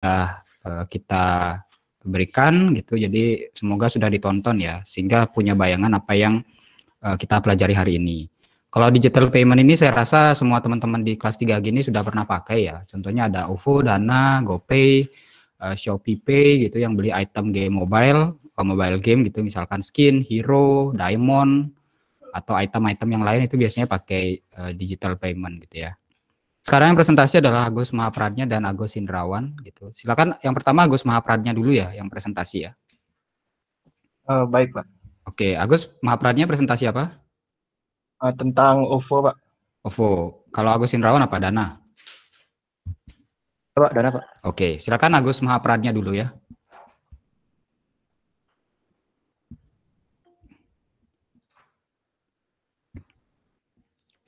sudah eh, kita berikan gitu. Jadi semoga sudah ditonton ya sehingga punya bayangan apa yang eh, kita pelajari hari ini. Kalau digital payment ini saya rasa semua teman-teman di kelas 3 gini sudah pernah pakai ya. Contohnya ada OVO, Dana, GoPay, ShopeePay eh, Shopee Pay gitu yang beli item game mobile, mobile game gitu misalkan skin, hero, diamond atau item-item yang lain itu biasanya pakai digital payment gitu ya. Sekarang yang presentasi adalah Agus Mahapradnya dan Agus Indrawan gitu. Silakan yang pertama Agus Mahapradnya dulu ya yang presentasi ya. Uh, baik pak. Oke Agus Mahapradnya presentasi apa? Uh, tentang OVO pak. OVO. Kalau Agus Indrawan apa dana? Pak dana pak. Oke silakan Agus Mahapradnya dulu ya.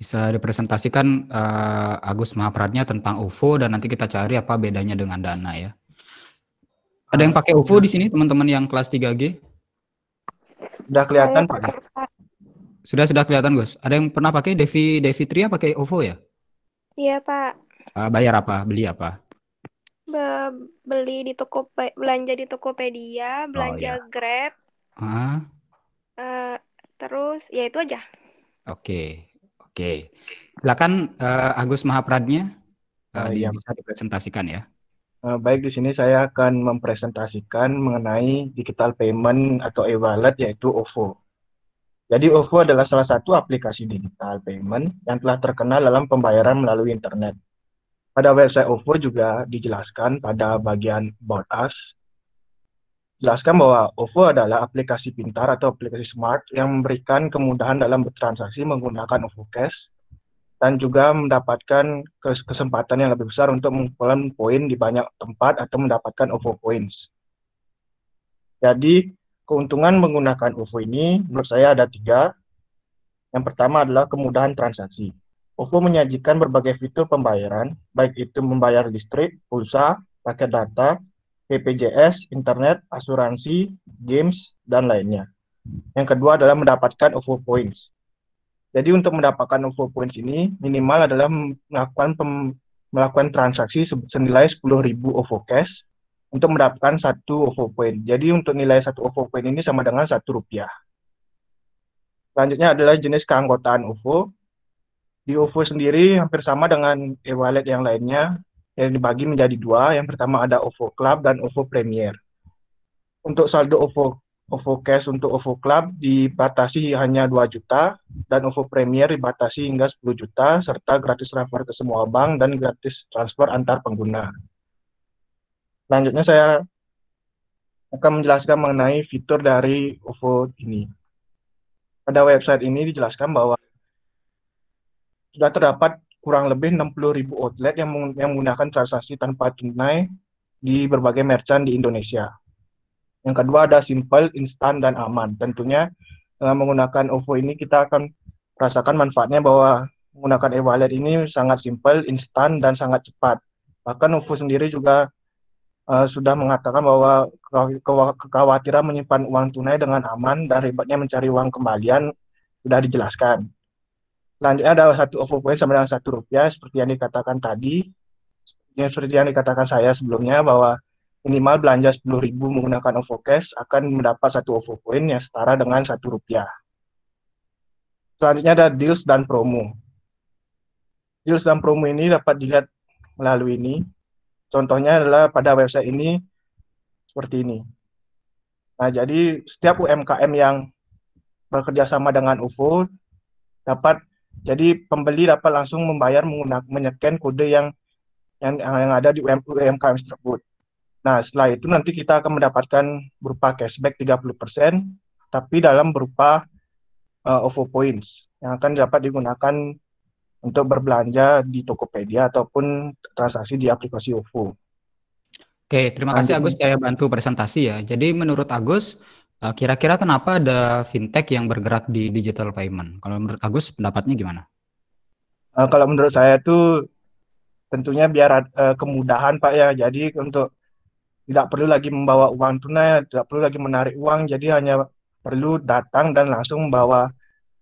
bisa dipresentasikan uh, Agus Mahapradnya tentang UFO dan nanti kita cari apa bedanya dengan dana ya. Ada yang pakai UFO di sini teman-teman yang kelas 3G? Sudah kelihatan Pak. Sudah sudah kelihatan Gus. Ada yang pernah pakai Devi Devi Tria pakai UFO ya? Iya Pak. Uh, bayar apa? Beli apa? Be beli di toko belanja di Tokopedia, oh, belanja oh, iya. Grab. Ah. Uh, terus ya itu aja. Oke, Oke, silakan uh, Agus Mahapradnya uh, eh, ah, yang bisa dipresentasikan ya. Eh, baik, di sini saya akan mempresentasikan mengenai digital payment atau e-wallet yaitu OVO. Jadi OVO adalah salah satu aplikasi digital payment yang telah terkenal dalam pembayaran melalui internet. Pada website OVO juga dijelaskan pada bagian About Us jelaskan bahwa OVO adalah aplikasi pintar atau aplikasi smart yang memberikan kemudahan dalam bertransaksi menggunakan OVO Cash dan juga mendapatkan kesempatan yang lebih besar untuk mengumpulkan poin di banyak tempat atau mendapatkan OVO Points. Jadi, keuntungan menggunakan OVO ini menurut saya ada tiga. Yang pertama adalah kemudahan transaksi. OVO menyajikan berbagai fitur pembayaran, baik itu membayar listrik, pulsa, paket data, BPJS, internet, asuransi, games, dan lainnya. Yang kedua adalah mendapatkan OVO points. Jadi untuk mendapatkan OVO points ini minimal adalah melakukan pem, melakukan transaksi senilai 10.000 OVO cash untuk mendapatkan satu OVO point. Jadi untuk nilai satu OVO point ini sama dengan satu rupiah. Selanjutnya adalah jenis keanggotaan OVO. Di OVO sendiri hampir sama dengan e-wallet yang lainnya, yang dibagi menjadi dua. Yang pertama ada OVO Club dan OVO Premier. Untuk saldo OVO OVO Cash untuk OVO Club dibatasi hanya 2 juta dan OVO Premier dibatasi hingga 10 juta serta gratis transfer ke semua bank dan gratis transfer antar pengguna. Selanjutnya saya akan menjelaskan mengenai fitur dari OVO ini. Pada website ini dijelaskan bahwa sudah terdapat kurang lebih 60 ribu outlet yang, menggunakan transaksi tanpa tunai di berbagai merchant di Indonesia. Yang kedua ada simple, instan, dan aman. Tentunya dengan eh, menggunakan OVO ini kita akan merasakan manfaatnya bahwa menggunakan e-wallet ini sangat simple, instan, dan sangat cepat. Bahkan OVO sendiri juga uh, sudah mengatakan bahwa kekhawatiran menyimpan uang tunai dengan aman dan ribetnya mencari uang kembalian sudah dijelaskan. Selanjutnya ada satu overpoint sama dengan satu rupiah seperti yang dikatakan tadi. Ya, seperti yang dikatakan saya sebelumnya bahwa minimal belanja 10.000 menggunakan OVO Cash akan mendapat satu OVO Point yang setara dengan satu rupiah. Selanjutnya ada deals dan promo. Deals dan promo ini dapat dilihat melalui ini. Contohnya adalah pada website ini seperti ini. Nah, jadi setiap UMKM yang bekerja sama dengan UFO dapat jadi pembeli dapat langsung membayar menggunakan menyekan kode yang yang yang ada di UMKM tersebut. Nah, setelah itu nanti kita akan mendapatkan berupa cashback 30% tapi dalam berupa uh, eh, OVO points yang akan dapat digunakan untuk berbelanja di Tokopedia ataupun transaksi di aplikasi OVO. Oke, terima kasih Agus saya bantu presentasi ya. Jadi menurut Agus, Eh, kira-kira kenapa ada fintech yang bergerak di digital payment? Kalau menurut Agus, pendapatnya gimana? Uh, kalau menurut saya itu tentunya biar uh, kemudahan Pak ya. Jadi untuk tidak perlu lagi membawa uang tunai, tidak perlu lagi menarik uang. Jadi hanya perlu datang dan langsung membawa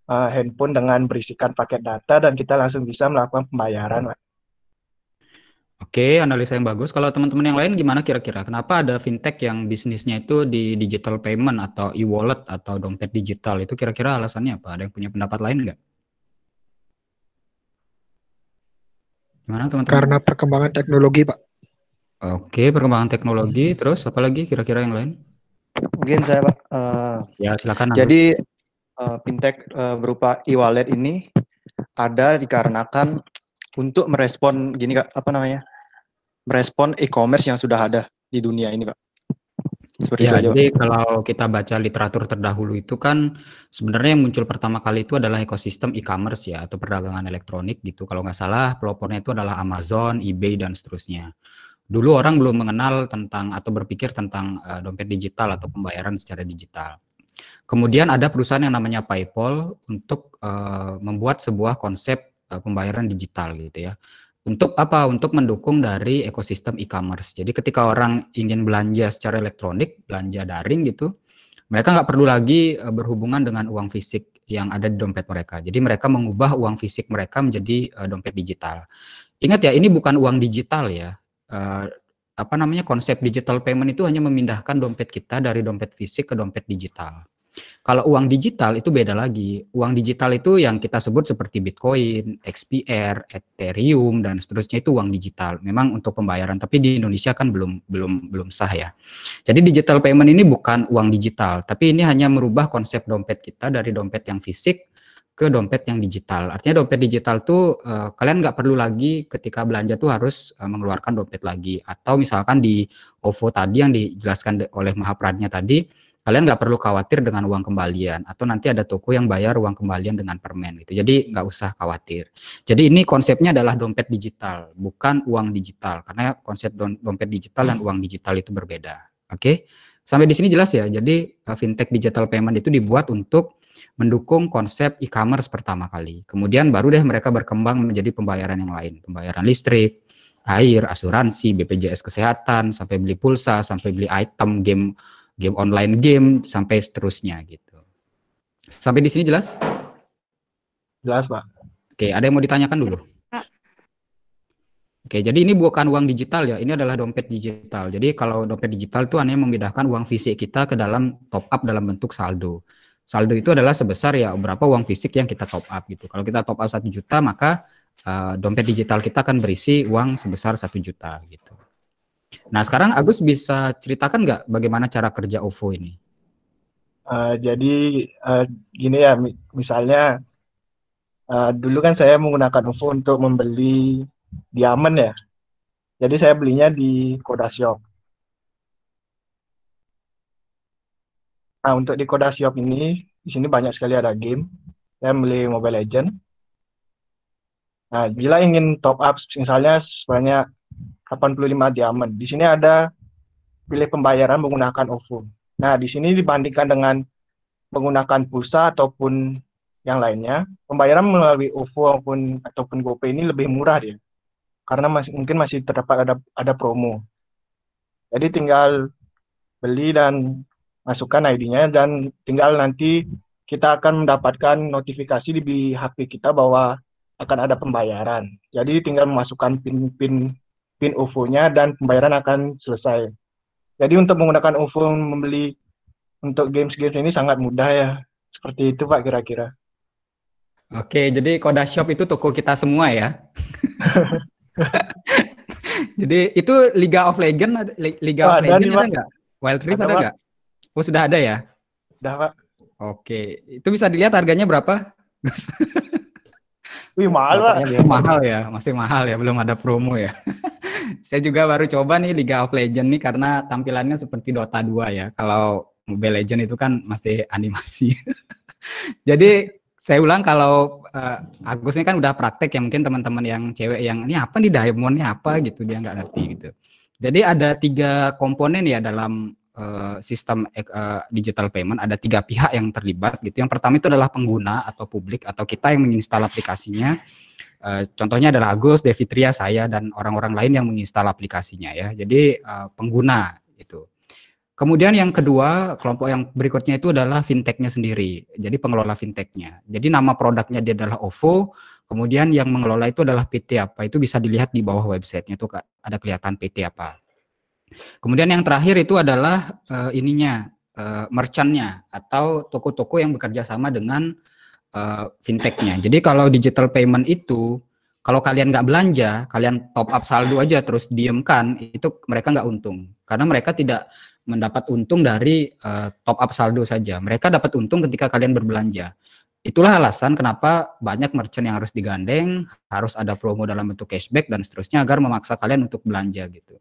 uh, handphone dengan berisikan paket data dan kita langsung bisa melakukan pembayaran. Pak. Oke, analisa yang bagus. Kalau teman-teman yang lain gimana kira-kira? Kenapa ada fintech yang bisnisnya itu di digital payment atau e-wallet atau dompet digital? Itu kira-kira alasannya apa? Ada yang punya pendapat lain nggak? Gimana teman-teman? Karena perkembangan teknologi, Pak. Oke, perkembangan teknologi. Terus apa lagi kira-kira yang lain? Mungkin saya, Pak. Uh, ya, silakan. Jadi uh, fintech uh, berupa e-wallet ini ada dikarenakan untuk merespon gini kak apa namanya merespon e-commerce yang sudah ada di dunia ini, Pak? Seperti ya, jadi kalau kita baca literatur terdahulu itu kan sebenarnya yang muncul pertama kali itu adalah ekosistem e-commerce ya atau perdagangan elektronik gitu. Kalau nggak salah pelopornya itu adalah Amazon, eBay dan seterusnya. Dulu orang belum mengenal tentang atau berpikir tentang uh, dompet digital atau pembayaran secara digital. Kemudian ada perusahaan yang namanya PayPal untuk uh, membuat sebuah konsep uh, pembayaran digital gitu ya. Untuk apa? Untuk mendukung dari ekosistem e-commerce. Jadi ketika orang ingin belanja secara elektronik, belanja daring gitu, mereka nggak perlu lagi e, berhubungan dengan uang fisik yang ada di dompet mereka. Jadi mereka mengubah uang fisik mereka menjadi e, dompet digital. Ingat ya, ini bukan uang digital ya. E, apa namanya konsep digital payment itu hanya memindahkan dompet kita dari dompet fisik ke dompet digital. Kalau uang digital itu beda lagi. Uang digital itu yang kita sebut seperti Bitcoin, XPR, Ethereum dan seterusnya itu uang digital. Memang untuk pembayaran, tapi di Indonesia kan belum belum belum sah ya. Jadi digital payment ini bukan uang digital, tapi ini hanya merubah konsep dompet kita dari dompet yang fisik ke dompet yang digital. Artinya dompet digital tuh eh, kalian nggak perlu lagi ketika belanja tuh harus eh, mengeluarkan dompet lagi. Atau misalkan di OVO tadi yang dijelaskan oleh Mahapradnya tadi kalian nggak perlu khawatir dengan uang kembalian atau nanti ada toko yang bayar uang kembalian dengan permen gitu jadi nggak usah khawatir jadi ini konsepnya adalah dompet digital bukan uang digital karena konsep dompet digital dan uang digital itu berbeda oke okay? sampai di sini jelas ya jadi eh, fintech digital payment itu dibuat untuk mendukung konsep e-commerce pertama kali kemudian baru deh mereka berkembang menjadi pembayaran yang lain pembayaran listrik air asuransi BPJS kesehatan sampai beli pulsa sampai beli item game game online game sampai seterusnya gitu. Sampai di sini jelas? Jelas, Pak. Oke, ada yang mau ditanyakan dulu? Oke, jadi ini bukan uang digital ya, ini adalah dompet digital. Jadi kalau dompet digital itu hanya memindahkan uang fisik kita ke dalam top up dalam bentuk saldo. Saldo itu adalah sebesar ya berapa uang fisik yang kita top up gitu. Kalau kita top up satu juta, maka uh, dompet digital kita akan berisi uang sebesar satu juta gitu. Nah sekarang Agus bisa ceritakan nggak bagaimana cara kerja OVO ini? Uh, jadi uh, gini ya, misalnya uh, dulu kan saya menggunakan OVO untuk membeli diamond ya. Jadi saya belinya di Koda Shop. Nah, untuk di Koda Shop ini, di sini banyak sekali ada game. Saya beli Mobile Legend. Nah, bila ingin top up, misalnya sebanyak 85 diamond. Di sini ada pilih pembayaran menggunakan OVO. Nah, di sini dibandingkan dengan menggunakan pulsa ataupun yang lainnya, pembayaran melalui OVO ataupun ataupun GoPay ini lebih murah ya. Karena masih, mungkin masih terdapat ada ada promo. Jadi tinggal beli dan masukkan ID-nya dan tinggal nanti kita akan mendapatkan notifikasi di HP kita bahwa akan ada pembayaran. Jadi tinggal memasukkan pin-pin pin UFO-nya dan pembayaran akan selesai. Jadi untuk menggunakan UFO membeli untuk games-games ini sangat mudah ya. Seperti itu Pak kira-kira. Oke, jadi Koda Shop itu toko kita semua ya. jadi itu Liga of Legend, Liga oh, of Legend ada nggak? Wild Rift ada nggak? Oh sudah ada ya? Sudah Pak. Oke, itu bisa dilihat harganya berapa? Wih mahal Pak. Mahal ya, masih mahal ya, belum ada promo ya. saya juga baru coba nih Liga of Legend nih karena tampilannya seperti Dota 2 ya. Kalau Mobile Legend itu kan masih animasi. Jadi saya ulang kalau uh, Agus ini kan udah praktek ya mungkin teman-teman yang cewek yang ini apa nih diamondnya apa gitu dia nggak ngerti gitu. Jadi ada tiga komponen ya dalam uh, sistem uh, digital payment ada tiga pihak yang terlibat gitu. Yang pertama itu adalah pengguna atau publik atau kita yang menginstal aplikasinya. Eh, contohnya adalah Agus, Devitria, saya, dan orang-orang lain yang menginstal aplikasinya ya. Jadi uh, pengguna itu. Kemudian yang kedua, kelompok yang berikutnya itu adalah fintechnya sendiri. Jadi pengelola fintechnya. Jadi nama produknya dia adalah OVO, kemudian yang mengelola itu adalah PT apa. Itu bisa dilihat di bawah websitenya itu ada kelihatan PT apa. Kemudian yang terakhir itu adalah uh, ininya, uh, merchantnya atau toko-toko yang bekerja sama dengan uh, fintechnya. Jadi kalau digital payment itu kalau kalian nggak belanja, kalian top up saldo aja terus diemkan, itu mereka nggak untung karena mereka tidak mendapat untung dari uh, top up saldo saja. Mereka dapat untung ketika kalian berbelanja. Itulah alasan kenapa banyak merchant yang harus digandeng, harus ada promo dalam bentuk cashback dan seterusnya agar memaksa kalian untuk belanja gitu.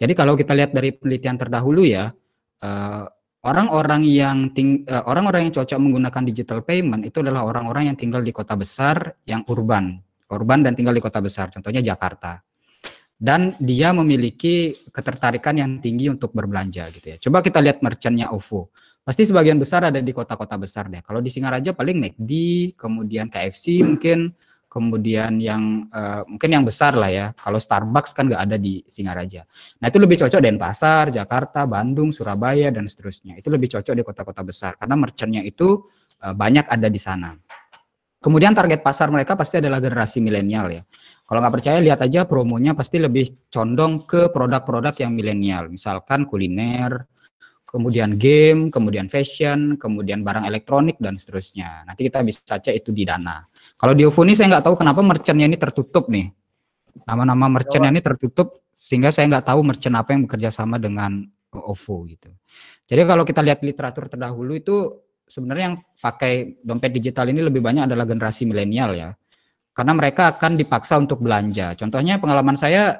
Jadi kalau kita lihat dari penelitian terdahulu ya, eh, orang-orang yang eh, orang-orang yang cocok menggunakan digital payment itu adalah orang-orang yang tinggal di kota besar yang urban, urban dan tinggal di kota besar, contohnya Jakarta. Dan dia memiliki ketertarikan yang tinggi untuk berbelanja gitu ya. Coba kita lihat merchantnya OVO. Pasti sebagian besar ada di kota-kota besar deh. Kalau di Singaraja paling McD, kemudian KFC mungkin kemudian yang uh, mungkin yang besar lah ya. Kalau Starbucks kan nggak ada di Singaraja. Nah itu lebih cocok Denpasar, Jakarta, Bandung, Surabaya dan seterusnya. Itu lebih cocok di kota-kota besar karena merchantnya itu uh, banyak ada di sana. Kemudian target pasar mereka pasti adalah generasi milenial ya. Kalau nggak percaya lihat aja promonya pasti lebih condong ke produk-produk yang milenial. Misalkan kuliner, kemudian game, kemudian fashion, kemudian barang elektronik dan seterusnya. Nanti kita bisa cek itu di Dana. Kalau di OVO ini saya nggak tahu kenapa merchantnya ini tertutup nih. Nama-nama iya, merchantnya ini tertutup sehingga saya nggak tahu merchant apa yang bekerja sama dengan OVO gitu. Jadi kalau kita lihat literatur terdahulu itu sebenarnya yang pakai dompet digital ini lebih banyak adalah generasi milenial ya. Karena mereka akan dipaksa untuk belanja. Contohnya pengalaman saya,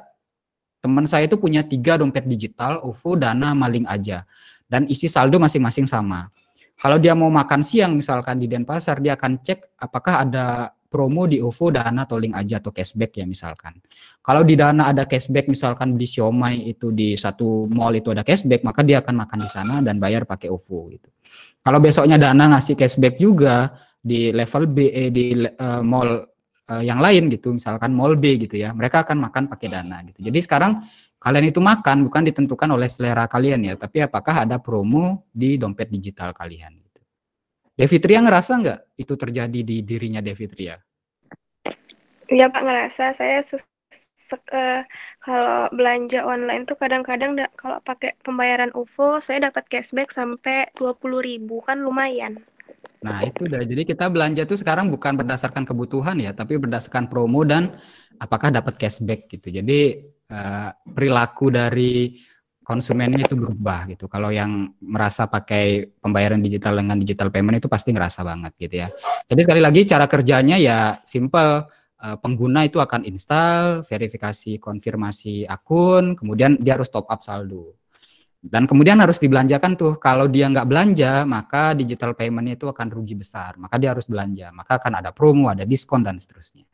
teman saya itu punya tiga dompet digital, OVO, Dana, Maling aja. Dan isi saldo masing-masing sama. Kalau dia mau makan siang misalkan di Denpasar, dia akan cek apakah ada promo di OVO, Dana, atau aja atau cashback ya misalkan. Kalau di Dana ada cashback misalkan di siomay itu di satu mall itu ada cashback, maka dia akan makan di sana dan bayar pakai OVO gitu. Kalau besoknya Dana ngasih cashback juga di level B eh, di uh, mall uh, yang lain gitu, misalkan mall B gitu ya, mereka akan makan pakai Dana gitu. Jadi sekarang kalian itu makan bukan ditentukan oleh selera kalian ya, tapi apakah ada promo di dompet digital kalian. Gitu. Devitria ngerasa nggak itu terjadi di dirinya Devitria? Iya Pak ngerasa, saya eh, kalau belanja online tuh kadang-kadang kalau pakai pembayaran UFO saya dapat cashback sampai dua puluh ribu kan lumayan. Nah, itu udah. Jadi kita belanja tuh sekarang bukan berdasarkan kebutuhan ya, tapi berdasarkan promo dan apakah dapat cashback gitu. Jadi Eh, perilaku dari konsumennya itu berubah gitu. Kalau yang merasa pakai pembayaran digital dengan digital payment itu pasti ngerasa banget gitu ya. Jadi sekali lagi cara kerjanya ya simple eh, pengguna itu akan install, verifikasi konfirmasi akun, kemudian dia harus top up saldo. Dan kemudian harus dibelanjakan tuh, kalau dia nggak belanja maka digital payment itu akan rugi besar, maka dia harus belanja, maka akan ada promo, ada diskon dan seterusnya.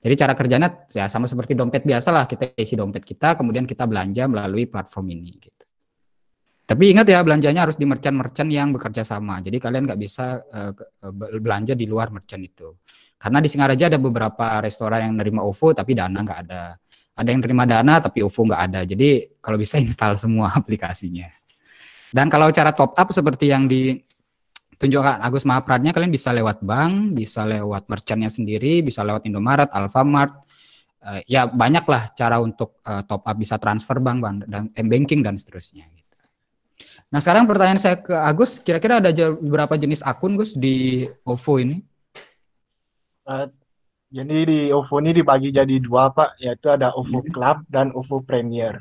Jadi cara kerjanya ya sama seperti dompet biasa lah, kita isi dompet kita, kemudian kita belanja melalui platform ini. Gitu. Tapi ingat ya belanjanya harus di merchant-merchant yang bekerja sama. Jadi kalian nggak bisa uh, belanja di luar merchant itu. Karena di Singaraja ada beberapa restoran yang nerima OVO tapi dana nggak ada. Ada yang nerima dana tapi OVO nggak ada. Jadi kalau bisa install semua aplikasinya. Dan kalau cara top up seperti yang di tunjukkan Agus Mahapradnya kalian bisa lewat bank, bisa lewat merchantnya sendiri, bisa lewat Indomaret, Alfamart, uh, ya banyaklah cara untuk uh, top up bisa transfer bank, bank dan m eh, banking dan seterusnya. Gitu. Nah sekarang pertanyaan saya ke Agus, kira-kira ada berapa jenis akun Gus di OVO ini? Uh, jadi di OVO ini dibagi jadi dua Pak, yaitu ada OVO hmm. Club dan OVO Premier.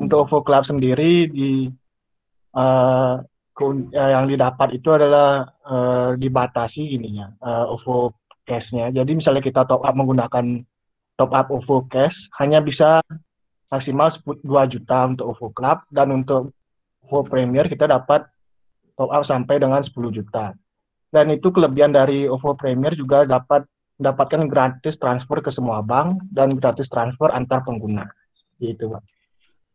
Untuk OVO Club sendiri di uh, Eh, yang didapat itu adalah uh, dibatasi gininya uh, eh, OVO cash-nya. Jadi misalnya kita top up menggunakan top up OVO cash hanya bisa maksimal 2 juta untuk OVO club dan untuk OVO premier kita dapat top up sampai dengan 10 juta. Dan itu kelebihan dari OVO premier juga dapat mendapatkan gratis transfer ke semua bank dan gratis transfer antar pengguna. Gitu, Pak.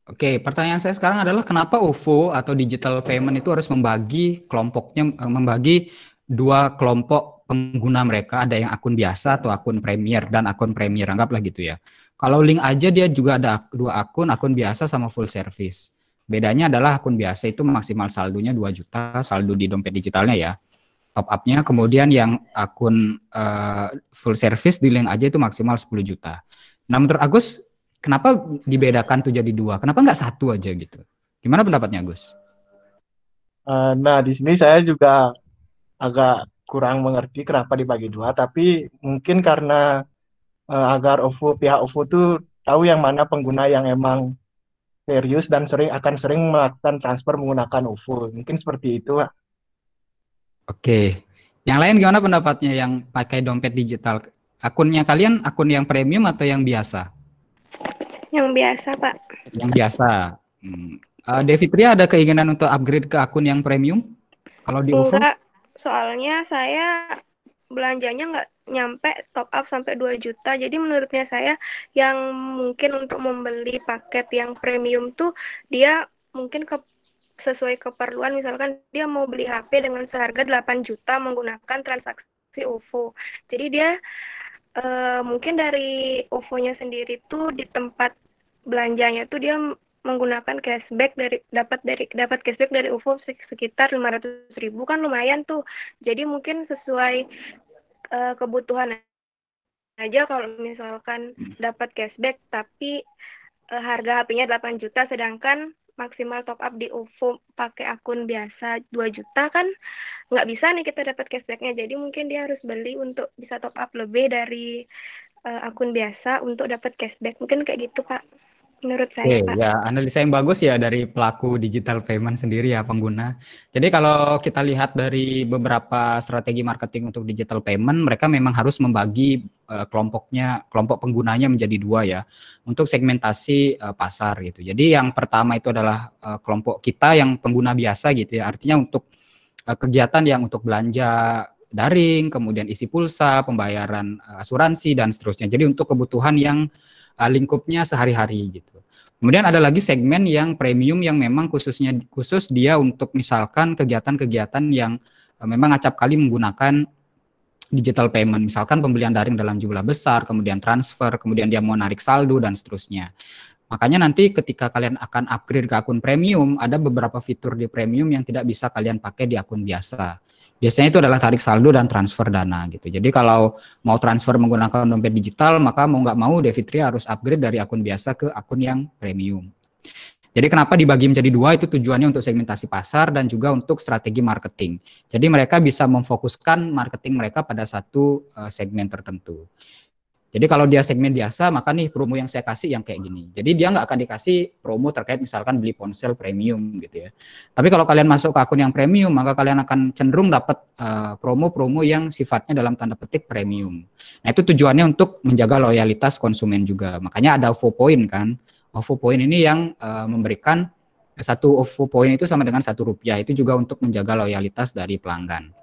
Oke, pertanyaan saya sekarang adalah kenapa UFO atau digital payment itu harus membagi kelompoknya eh, membagi dua kelompok pengguna mereka, ada yang akun biasa atau akun premier dan akun premier anggaplah gitu ya. Kalau link aja dia juga ada dua akun, akun biasa sama full service. Bedanya adalah akun biasa itu maksimal saldonya 2 juta saldo di dompet digitalnya ya. Top upnya kemudian yang akun uh, full service di link aja itu maksimal 10 juta. Nah, menurut Agus kenapa dibedakan tuh jadi dua? Kenapa nggak satu aja gitu? Gimana pendapatnya Gus? Uh, nah di sini saya juga agak kurang mengerti kenapa dibagi dua, tapi mungkin karena uh, agar OVO pihak OVO tuh tahu yang mana pengguna yang emang serius dan sering akan sering melakukan transfer menggunakan OVO. Mungkin seperti itu. Oke. Yang lain gimana pendapatnya yang pakai dompet digital? Akunnya kalian akun yang premium atau yang biasa? Yang biasa, Pak. Yang biasa. Hmm. Uh, eh, Devitria ada keinginan untuk upgrade ke akun yang premium? Kalau di OVO? Enggak, soalnya saya belanjanya nggak nyampe top up sampai 2 juta. Jadi menurutnya saya yang mungkin untuk membeli paket yang premium tuh dia mungkin ke sesuai keperluan misalkan dia mau beli HP dengan seharga 8 juta menggunakan transaksi OVO. Jadi dia Eh, mungkin dari OVO-nya sendiri tuh di tempat belanjanya tuh dia menggunakan cashback dari dapat dari dapat cashback dari UFO sekitar 500 ribu kan lumayan tuh. Jadi mungkin sesuai uh, kebutuhan aja kalau misalkan hmm. dapat cashback tapi uh, harga HP-nya 8 juta sedangkan maksimal top up di OVO pakai akun biasa 2 juta kan nggak bisa nih kita dapat cashbacknya jadi mungkin dia harus beli untuk bisa top up lebih dari uh, akun biasa untuk dapat cashback mungkin kayak gitu pak menurut saya. Okay, Ya, analisa yang bagus ya dari pelaku digital payment sendiri ya pengguna. Jadi kalau kita lihat dari beberapa strategi marketing untuk digital payment, mereka memang harus membagi eh, kelompoknya, kelompok penggunanya menjadi dua ya, untuk segmentasi eh, pasar gitu. Jadi yang pertama itu adalah eh, kelompok kita yang pengguna biasa gitu ya, artinya untuk kegiatan yang untuk belanja daring, kemudian isi pulsa, pembayaran asuransi dan seterusnya. Jadi untuk kebutuhan yang uh, lingkupnya sehari-hari gitu. Kemudian ada lagi segmen yang premium yang memang khususnya khusus dia untuk misalkan kegiatan-kegiatan yang uh, memang acap kali menggunakan digital payment misalkan pembelian daring dalam jumlah besar, kemudian transfer, kemudian dia mau narik saldo dan seterusnya. Makanya nanti ketika kalian akan upgrade ke akun premium, ada beberapa fitur di premium yang tidak bisa kalian pakai di akun biasa. Biasanya itu adalah tarik saldo dan transfer dana gitu. Jadi kalau mau transfer menggunakan dompet digital, maka mau nggak mau Devitri harus upgrade dari akun biasa ke akun yang premium. Jadi kenapa dibagi menjadi dua itu tujuannya untuk segmentasi pasar dan juga untuk strategi marketing. Jadi mereka bisa memfokuskan marketing mereka pada satu eh, segmen tertentu. Jadi kalau dia segmen biasa, maka nih promo yang saya kasih yang kayak gini. Jadi dia nggak akan dikasih promo terkait misalkan beli ponsel premium gitu ya. Tapi kalau kalian masuk ke akun yang premium, maka kalian akan cenderung dapat promo eh, promo-promo yang sifatnya dalam tanda petik premium. Nah itu tujuannya untuk menjaga loyalitas konsumen juga. Makanya ada OVO point kan. OVO point ini yang uh, memberikan satu OVO point itu sama dengan satu rupiah. Itu juga untuk menjaga loyalitas dari pelanggan.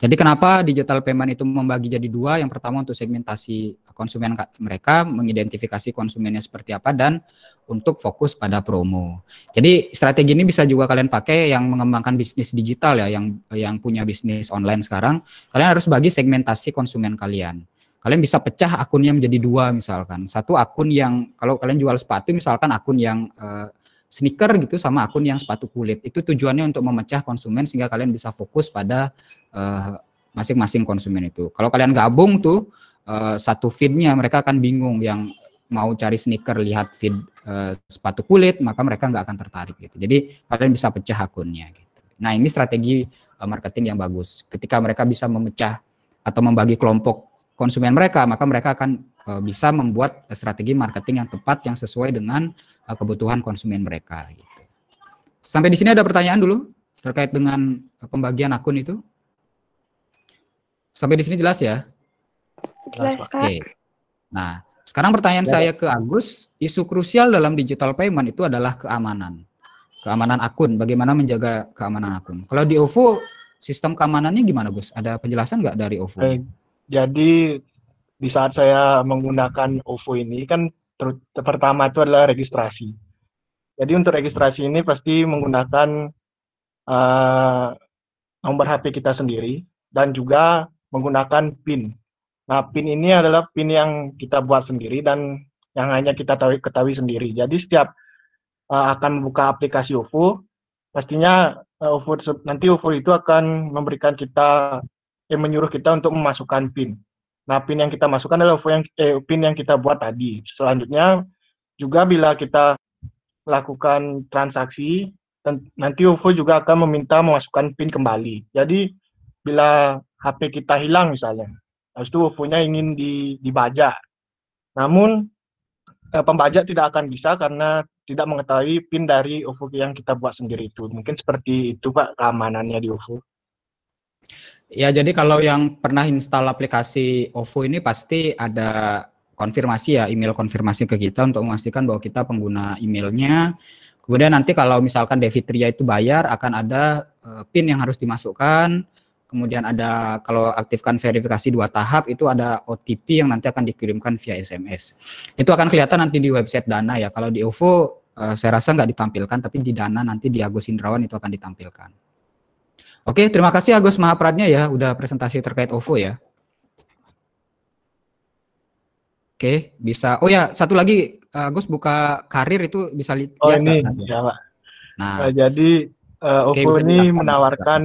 Jadi kenapa digital payment itu membagi jadi dua? Yang pertama untuk segmentasi konsumen mereka, mengidentifikasi konsumennya seperti apa dan untuk fokus pada promo. Jadi strategi ini bisa juga kalian pakai yang mengembangkan bisnis digital ya, yang yang punya bisnis online sekarang. Kalian harus bagi segmentasi konsumen kalian. Kalian bisa pecah akunnya menjadi dua misalkan. Satu akun yang kalau kalian jual sepatu misalkan akun yang eh, sneaker gitu sama akun yang sepatu kulit. Itu tujuannya untuk memecah konsumen sehingga kalian bisa fokus pada eh, masing-masing uh, konsumen itu. Kalau kalian gabung tuh uh, satu feednya mereka akan bingung yang mau cari sneaker lihat feed uh, sepatu kulit maka mereka nggak akan tertarik gitu. Jadi kalian bisa pecah akunnya gitu. Nah ini strategi uh, marketing yang bagus ketika mereka bisa memecah atau membagi kelompok konsumen mereka, maka mereka akan e, bisa membuat strategi marketing yang tepat yang sesuai dengan e, kebutuhan konsumen mereka. Gitu. Sampai di sini ada pertanyaan dulu terkait dengan pembagian akun itu. Sampai di sini jelas ya? Jelas, Pak. Oke. Nah, sekarang pertanyaan saya ke Agus, isu krusial dalam digital payment itu adalah keamanan. Keamanan akun, bagaimana menjaga keamanan akun. Kalau di OVO, sistem keamanannya gimana Gus? Ada penjelasan nggak dari OVO? Jadi di saat saya menggunakan OVO ini kan ter- pertama itu adalah registrasi. Jadi untuk registrasi ini pasti menggunakan uh, nomor HP kita sendiri dan juga menggunakan PIN. Nah, PIN ini adalah PIN yang kita buat sendiri dan yang hanya kita tahu ketahui sendiri. Jadi setiap uh, akan buka aplikasi OVO, pastinya uh, eh, OVO nanti OVO itu akan memberikan kita eh, menyuruh kita untuk memasukkan pin. Nah, pin yang kita masukkan adalah yang, eh, pin yang kita buat tadi. Selanjutnya, juga bila kita lakukan transaksi, nanti UFO juga akan meminta memasukkan PIN kembali. Jadi, bila HP kita hilang misalnya, habis itu ufo nya ingin di, dibajak. Namun, eh, pembajak tidak akan bisa karena tidak mengetahui PIN dari OVO yang kita buat sendiri itu. Mungkin seperti itu, Pak, keamanannya di UFO. Ya, jadi kalau yang pernah install aplikasi OVO ini pasti ada konfirmasi ya, email konfirmasi ke kita untuk memastikan bahwa kita pengguna emailnya. Kemudian nanti kalau misalkan Devitria itu bayar, akan ada eh, PIN yang harus dimasukkan. Kemudian ada kalau aktifkan verifikasi dua tahap itu ada OTP yang nanti akan dikirimkan via SMS. Itu akan kelihatan nanti di website Dana ya. Kalau di OVO eh, saya rasa nggak ditampilkan, tapi di Dana nanti di Agus Indrawan itu akan ditampilkan. Oke, terima kasih Agus Mahapradnya ya udah presentasi terkait OVO ya. Oke, bisa. Oh ya, satu lagi Agus buka karir itu bisa oh, lihat. Oh ini, ya Pak. Nah, nah jadi uh, eh, OVO okay, ini menawarkan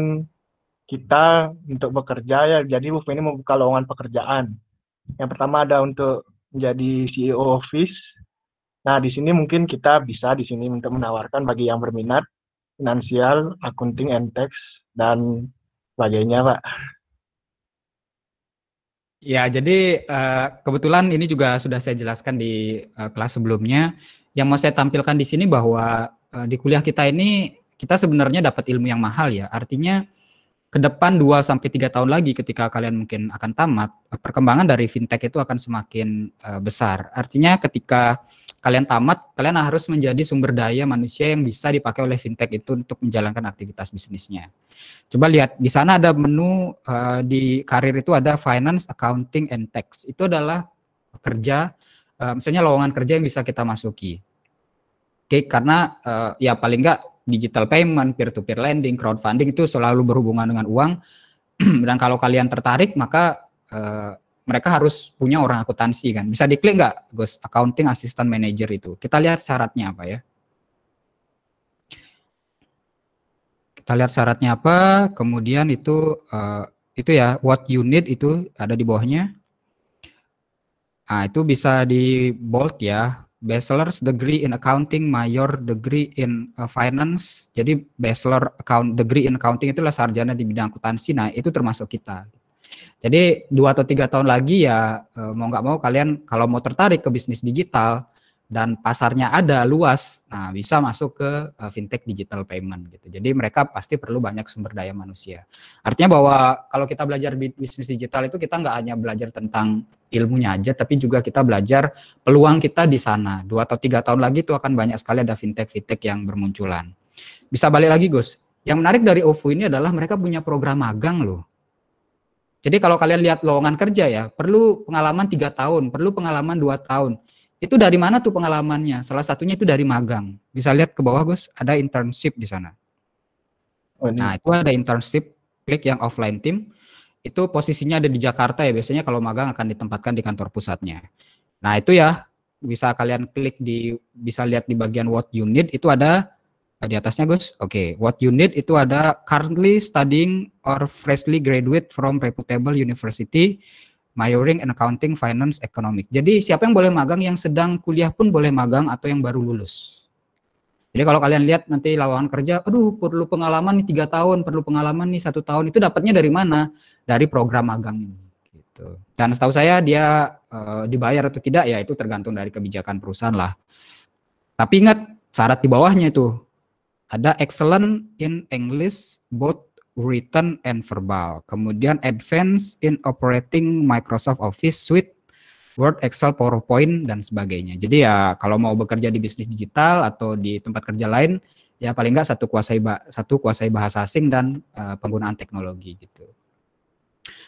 kita untuk bekerja ya. Jadi OVO ini membuka lowongan pekerjaan. Yang pertama ada untuk menjadi CEO office. Nah, di sini mungkin kita bisa di sini untuk menawarkan bagi yang berminat finansial, accounting and tax dan sebagainya, Pak. Ya, jadi eh, kebetulan ini juga sudah saya jelaskan di eh, kelas sebelumnya. Yang mau saya tampilkan di sini bahwa eh, di kuliah kita ini kita sebenarnya dapat ilmu yang mahal ya. Artinya ke depan 2 3 tahun lagi ketika kalian mungkin akan tamat, perkembangan dari fintech itu akan semakin besar. Artinya ketika kalian tamat, kalian harus menjadi sumber daya manusia yang bisa dipakai oleh fintech itu untuk menjalankan aktivitas bisnisnya. Coba lihat di sana ada menu uh, di karir itu ada finance, accounting, and tax. Itu adalah kerja, uh, eh, misalnya lowongan kerja yang bisa kita masuki. Oke, okay, karena uh, ya paling enggak digital payment, peer-to-peer lending, crowdfunding itu selalu berhubungan dengan uang. Dan kalau kalian tertarik, maka uh, mereka harus punya orang akuntansi kan. Bisa diklik nggak, Gus? Accounting Assistant Manager itu. Kita lihat syaratnya apa ya. Kita lihat syaratnya apa, kemudian itu uh, itu ya what you need itu ada di bawahnya. Nah, itu bisa di bold ya. Bachelor's degree in accounting, major degree in eh, finance. Jadi bachelor account degree in accounting itulah sarjana di bidang akuntansi. Nah, itu termasuk kita. Jadi dua atau tiga tahun lagi ya eh, mau nggak mau kalian kalau mau tertarik ke bisnis digital dan pasarnya ada luas, nah bisa masuk ke eh, fintech digital payment gitu. Jadi mereka pasti perlu banyak sumber daya manusia. Artinya bahwa kalau kita belajar bisnis digital itu kita nggak hanya belajar tentang ilmunya aja, tapi juga kita belajar peluang kita di sana. Dua atau tiga tahun lagi itu akan banyak sekali ada fintech-fintech yang bermunculan. Bisa balik lagi Gus. Yang menarik dari OVO ini adalah mereka punya program magang loh jadi kalau kalian lihat lowongan kerja ya, perlu pengalaman tiga tahun, perlu pengalaman dua tahun. Itu dari mana tuh pengalamannya? Salah satunya itu dari magang. Bisa lihat ke bawah Gus, ada internship di sana. Oh, ini. Nah itu ada internship, klik yang offline team. Itu posisinya ada di Jakarta ya, biasanya kalau magang akan ditempatkan di kantor pusatnya. Nah itu ya, bisa kalian klik di, bisa lihat di bagian what you need, itu ada Nah, di atasnya Gus. Oke, okay. what you need itu ada currently studying or freshly graduate from reputable university, majoring in accounting, finance, economic. Jadi siapa yang boleh magang yang sedang kuliah pun boleh magang atau yang baru lulus. Jadi kalau kalian lihat nanti lawangan kerja, aduh perlu pengalaman nih tiga tahun, perlu pengalaman nih satu tahun, itu dapatnya dari mana? Dari program magang ini. Gitu. Dan setahu saya dia e, dibayar atau tidak ya itu tergantung dari kebijakan perusahaan lah. Tapi ingat syarat di bawahnya itu ada excellent in English both written and verbal. Kemudian advance in operating Microsoft Office Suite, Word, Excel, PowerPoint dan sebagainya. Jadi ya kalau mau bekerja di bisnis digital atau di tempat kerja lain ya paling nggak satu kuasai satu kuasai bahasa asing dan uh, penggunaan teknologi gitu.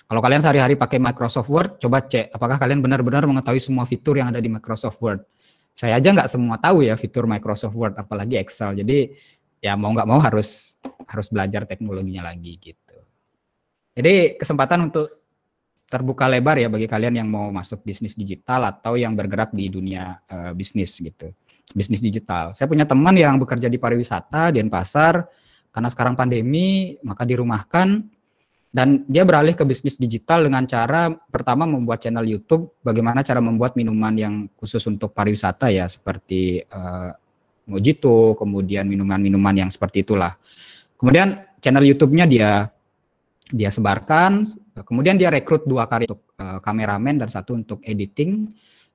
Kalau kalian sehari-hari pakai Microsoft Word, coba cek apakah kalian benar-benar mengetahui semua fitur yang ada di Microsoft Word. Saya aja nggak semua tahu ya fitur Microsoft Word, apalagi Excel. Jadi ya mau nggak mau harus harus belajar teknologinya lagi gitu. Jadi kesempatan untuk terbuka lebar ya bagi kalian yang mau masuk bisnis digital atau yang bergerak di dunia uh, bisnis gitu. Bisnis digital. Saya punya teman yang bekerja di pariwisata di pasar, karena sekarang pandemi maka dirumahkan dan dia beralih ke bisnis digital dengan cara pertama membuat channel YouTube bagaimana cara membuat minuman yang khusus untuk pariwisata ya seperti uh, Mojito, kemudian minuman-minuman yang seperti itulah. Kemudian channel YouTube-nya dia dia sebarkan, kemudian dia rekrut dua karya untuk uh, kameramen dan satu untuk editing.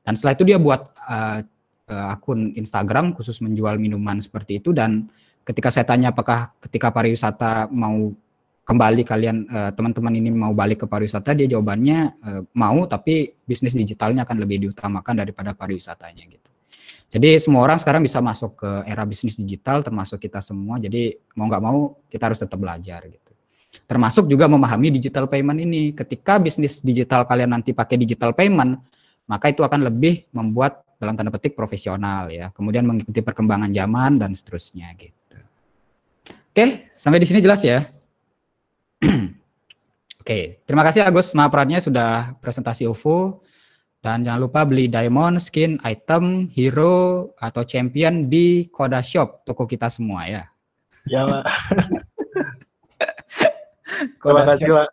Dan setelah itu dia buat uh, uh, akun Instagram khusus menjual minuman seperti itu dan ketika saya tanya apakah ketika pariwisata mau kembali kalian teman-teman uh, ini mau balik ke pariwisata dia jawabannya uh, mau tapi bisnis digitalnya akan lebih diutamakan daripada pariwisatanya gitu. Jadi semua orang sekarang bisa masuk ke era bisnis digital, termasuk kita semua. Jadi mau nggak mau kita harus tetap belajar gitu. Termasuk juga memahami digital payment ini. Ketika bisnis digital kalian nanti pakai digital payment, maka itu akan lebih membuat dalam tanda petik profesional ya. Kemudian mengikuti perkembangan zaman dan seterusnya gitu. Oke, sampai di sini jelas ya. Oke, terima kasih Agus perannya sudah presentasi UFO. Dan jangan lupa beli diamond, skin, item, hero, atau champion di Koda Shop, toko kita semua ya. Ya, Pak. Terima kasih, Pak.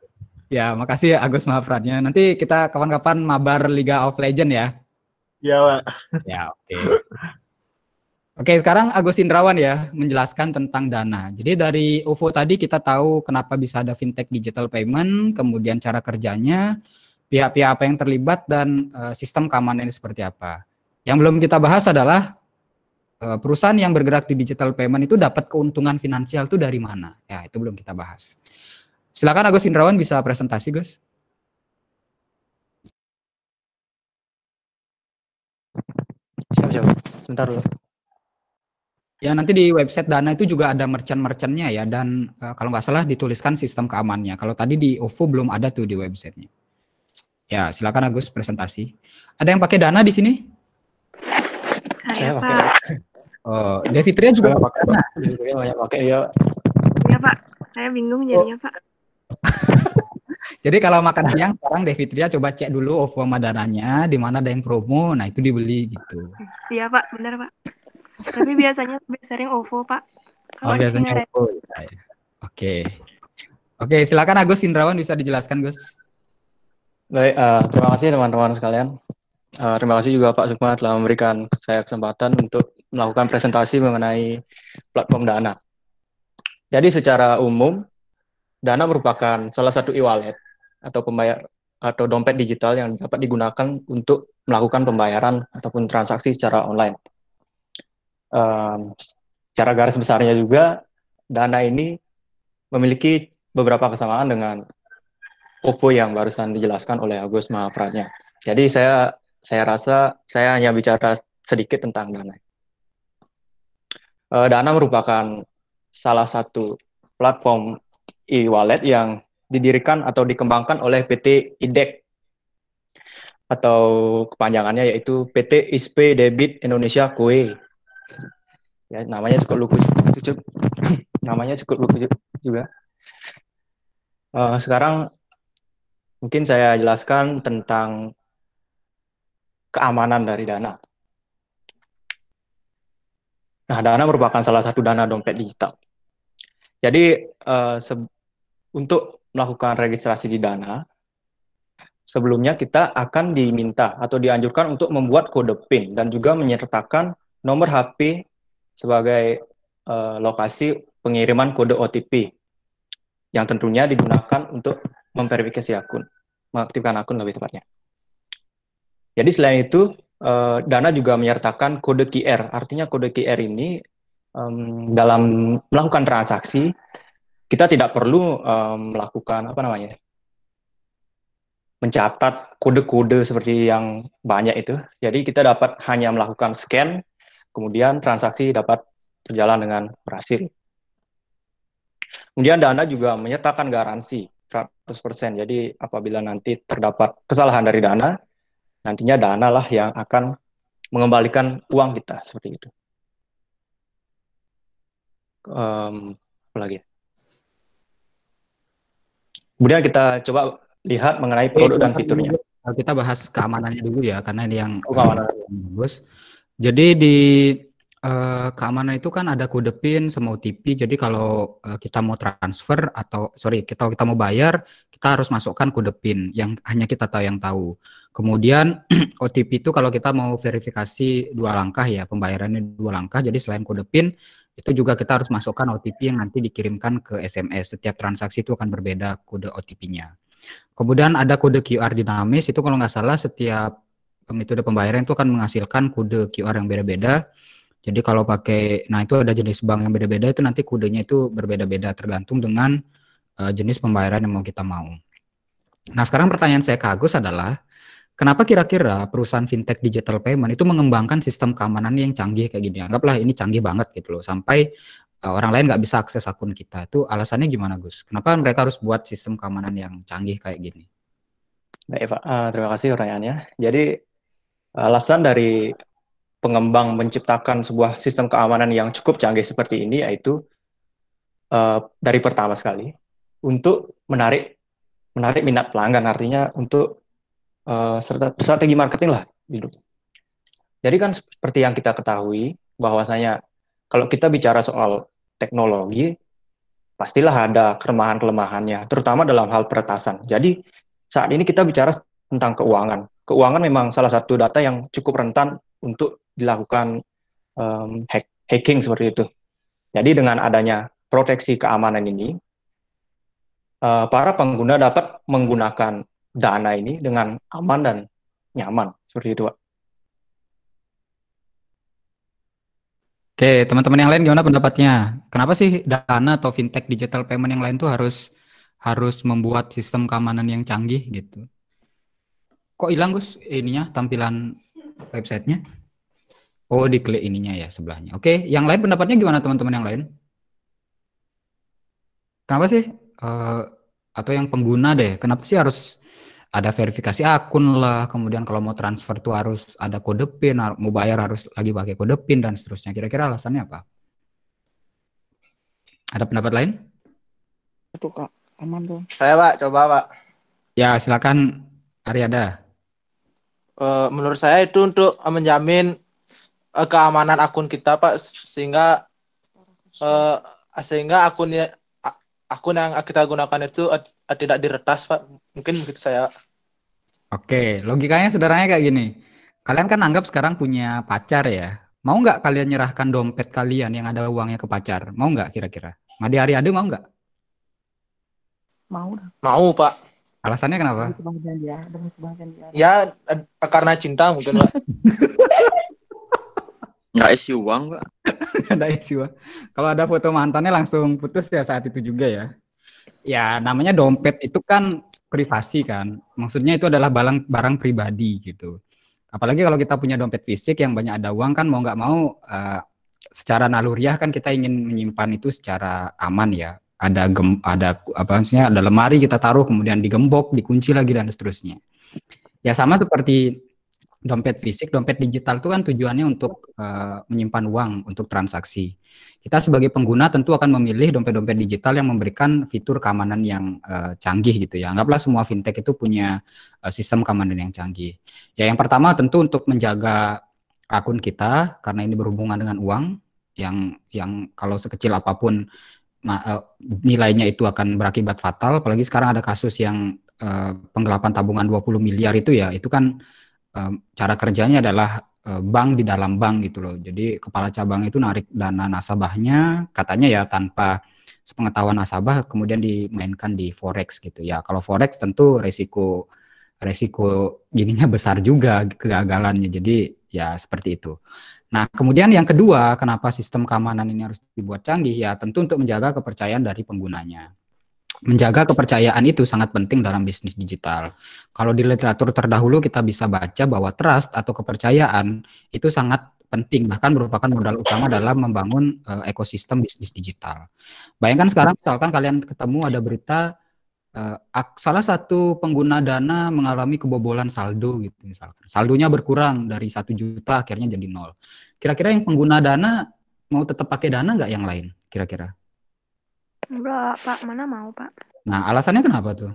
Ya, makasih ya, Agus Mahapradnya. Nanti kita kapan-kapan mabar Liga of Legend ya. Ya, Pak. Ya, oke. Okay. Oke, sekarang Agus Indrawan ya menjelaskan tentang dana. Jadi dari UFO tadi kita tahu kenapa bisa ada fintech digital payment, kemudian cara kerjanya, pihak-pihak apa yang terlibat dan uh, sistem ini seperti apa. Yang belum kita bahas adalah uh, perusahaan yang bergerak di digital payment itu dapat keuntungan finansial itu dari mana? Ya, itu belum kita bahas. Silakan Agus Indrawan bisa presentasi, Gus. Siap, siap. Sebentar dulu. Ya nanti di website Dana itu juga ada merchant-merchantnya ya dan uh, kalau nggak salah dituliskan sistem keamanannya. Kalau tadi di OVO belum ada tuh di websitenya. Ya, silakan Agus presentasi. Ada yang pakai Dana di sini? Saya, pakai. Pak. Oh, Devitria juga pakai. Dana. banyak pakai ya. Iya, Pak. Saya bingung jadinya, oh. Pak. Jadi kalau makan siang sekarang Devitria coba cek dulu OVO Madananya di mana ada yang promo, nah itu dibeli gitu. Iya Pak, benar Pak. Tapi biasanya lebih sering OVO Pak. Oh, kalau oh, biasanya OVO. Ya. Oke. Oke, silakan Agus Indrawan bisa dijelaskan Gus. Baik, uh, terima kasih teman-teman sekalian. Uh, terima kasih juga Pak Sukma telah memberikan saya kesempatan untuk melakukan presentasi mengenai platform Dana. Jadi secara umum, Dana merupakan salah satu e-wallet atau pembayar atau dompet digital yang dapat digunakan untuk melakukan pembayaran ataupun transaksi secara online. Um, secara garis besarnya juga, Dana ini memiliki beberapa kesamaan dengan Oppo yang barusan dijelaskan oleh Agus Mahapratnya. Jadi saya saya rasa saya hanya bicara sedikit tentang Dana. E, Dana merupakan salah satu platform e-wallet yang didirikan atau dikembangkan oleh PT IDEC atau kepanjangannya yaitu PT ISP Debit Indonesia Kue. Ya, namanya cukup lucu, cukup, namanya cukup lucu juga. Uh, sekarang Mungkin saya jelaskan tentang keamanan dari dana. Nah, dana merupakan salah satu dana dompet digital. Jadi, uh, untuk melakukan registrasi di dana, sebelumnya kita akan diminta atau dianjurkan untuk membuat kode PIN dan juga menyertakan nomor HP sebagai uh, lokasi pengiriman kode OTP yang tentunya digunakan untuk memverifikasi akun mengaktifkan akun lebih tepatnya. Jadi selain itu, uh, Dana juga menyertakan kode QR. Artinya kode QR ini um, dalam melakukan transaksi kita tidak perlu um, melakukan apa namanya mencatat kode-kode seperti yang banyak itu. Jadi kita dapat hanya melakukan scan, kemudian transaksi dapat berjalan dengan berhasil. Kemudian Dana juga menyertakan garansi. 100%. Jadi apabila nanti terdapat kesalahan dari dana, nantinya dana lah yang akan mengembalikan uang kita seperti itu. Um, apa lagi? Kemudian kita coba lihat mengenai produk dan fiturnya. Kita bahas keamanannya dulu ya, karena ini yang oh, keamanan. bagus. Jadi di Eh, keamanan itu kan ada kode PIN sama OTP. Jadi kalau uh, kita mau transfer atau sorry kita kita mau bayar, kita harus masukkan kode PIN yang hanya kita tahu yang tahu. Kemudian OTP itu kalau kita mau verifikasi dua langkah ya pembayarannya dua langkah. Jadi selain kode PIN itu juga kita harus masukkan OTP yang nanti dikirimkan ke SMS. Setiap transaksi itu akan berbeda kode OTP-nya. Kemudian ada kode QR dinamis itu kalau nggak salah setiap metode pembayaran itu akan menghasilkan kode QR yang beda-beda. Jadi kalau pakai, nah itu ada jenis bank yang beda-beda itu nanti kodenya itu berbeda-beda tergantung dengan uh, jenis pembayaran yang mau kita mau. Nah sekarang pertanyaan saya ke Agus adalah, kenapa kira-kira perusahaan fintech digital payment itu mengembangkan sistem keamanan yang canggih kayak gini? Anggaplah ini canggih banget gitu loh, sampai uh, orang lain nggak bisa akses akun kita. Itu alasannya gimana Gus? Kenapa mereka harus buat sistem keamanan yang canggih kayak gini? Baik Pak, uh, terima kasih pertanyaannya. Jadi alasan dari pengembang menciptakan sebuah sistem keamanan yang cukup canggih seperti ini yaitu uh, dari pertama sekali untuk menarik menarik minat pelanggan artinya untuk uh, strategi marketing lah gitu. Jadi kan seperti yang kita ketahui bahwasanya kalau kita bicara soal teknologi pastilah ada kelemahan-kelemahannya terutama dalam hal peretasan. Jadi saat ini kita bicara tentang keuangan. Keuangan memang salah satu data yang cukup rentan untuk dilakukan um, hack, hacking seperti itu. Jadi dengan adanya proteksi keamanan ini, uh, para pengguna dapat menggunakan dana ini dengan aman dan nyaman seperti itu, Pak. Oke, teman-teman yang lain gimana pendapatnya? Kenapa sih dana atau fintech digital payment yang lain tuh harus harus membuat sistem keamanan yang canggih gitu? Kok hilang Gus ininya tampilan websitenya? Oh, diklik ininya ya sebelahnya. Oke, yang lain pendapatnya gimana teman-teman yang lain? Kenapa sih? Uh, atau yang pengguna deh, kenapa sih harus ada verifikasi akun lah, kemudian kalau mau transfer tuh harus ada kode PIN, mau bayar harus lagi pakai kode PIN dan seterusnya. Kira-kira alasannya apa? Ada pendapat lain? Itu Kak, aman dong. Saya Pak, coba Pak. Ya, silakan Ariada. Uh, eh, menurut saya itu untuk menjamin uh, keamanan akun kita pak sehingga uh, sehingga akunnya akun yang kita gunakan itu uh, tidak diretas pak mungkin begitu saya oke logikanya saudaranya kayak gini kalian kan anggap sekarang punya pacar ya mau nggak kalian nyerahkan dompet kalian yang ada uangnya ke pacar mau nggak kira-kira Madi hari ada mau nggak mau mau pak alasannya kenapa demi ya karena cinta mungkin pak Nggak isi uang, Pak. ada isi uang. Kalau ada foto mantannya langsung putus ya saat itu juga ya. Ya, namanya dompet itu kan privasi kan. Maksudnya itu adalah barang barang pribadi gitu. Apalagi kalau kita punya dompet fisik yang banyak ada uang kan mau nggak mau uh, secara naluriah kan kita ingin menyimpan itu secara aman ya. Ada gem ada apa maksudnya ada lemari kita taruh kemudian digembok, dikunci lagi dan seterusnya. Ya sama seperti dompet fisik, dompet digital itu kan tujuannya untuk uh, menyimpan uang untuk transaksi. Kita sebagai pengguna tentu akan memilih dompet-dompet digital yang memberikan fitur keamanan yang uh, canggih gitu ya. Anggaplah semua fintech itu punya uh, sistem keamanan yang canggih. Ya yang pertama tentu untuk menjaga akun kita karena ini berhubungan dengan uang yang yang kalau sekecil apapun nilainya itu akan berakibat fatal apalagi sekarang ada kasus yang uh, penggelapan tabungan 20 miliar itu ya itu kan cara kerjanya adalah eh, bank di dalam bank gitu loh. Jadi kepala cabang itu narik dana nasabahnya, katanya ya tanpa sepengetahuan nasabah kemudian dimainkan di forex gitu ya. Kalau forex tentu resiko resiko gininya besar juga kegagalannya. Jadi ya seperti itu. Nah, kemudian yang kedua, kenapa sistem keamanan ini harus dibuat canggih? Ya, tentu untuk menjaga kepercayaan dari penggunanya menjaga kepercayaan itu sangat penting dalam bisnis digital. Kalau di literatur terdahulu kita bisa baca bahwa trust atau kepercayaan itu sangat penting bahkan merupakan modal utama dalam membangun uh, ekosistem bisnis digital. Bayangkan sekarang misalkan kalian ketemu ada berita uh, salah satu pengguna dana mengalami kebobolan saldo gitu misalkan. Saldonya berkurang dari satu juta akhirnya jadi nol. Kira-kira yang pengguna dana mau tetap pakai dana nggak yang lain? Kira-kira? Enggak, Pak. Mana mau, Pak. Nah, alasannya kenapa tuh?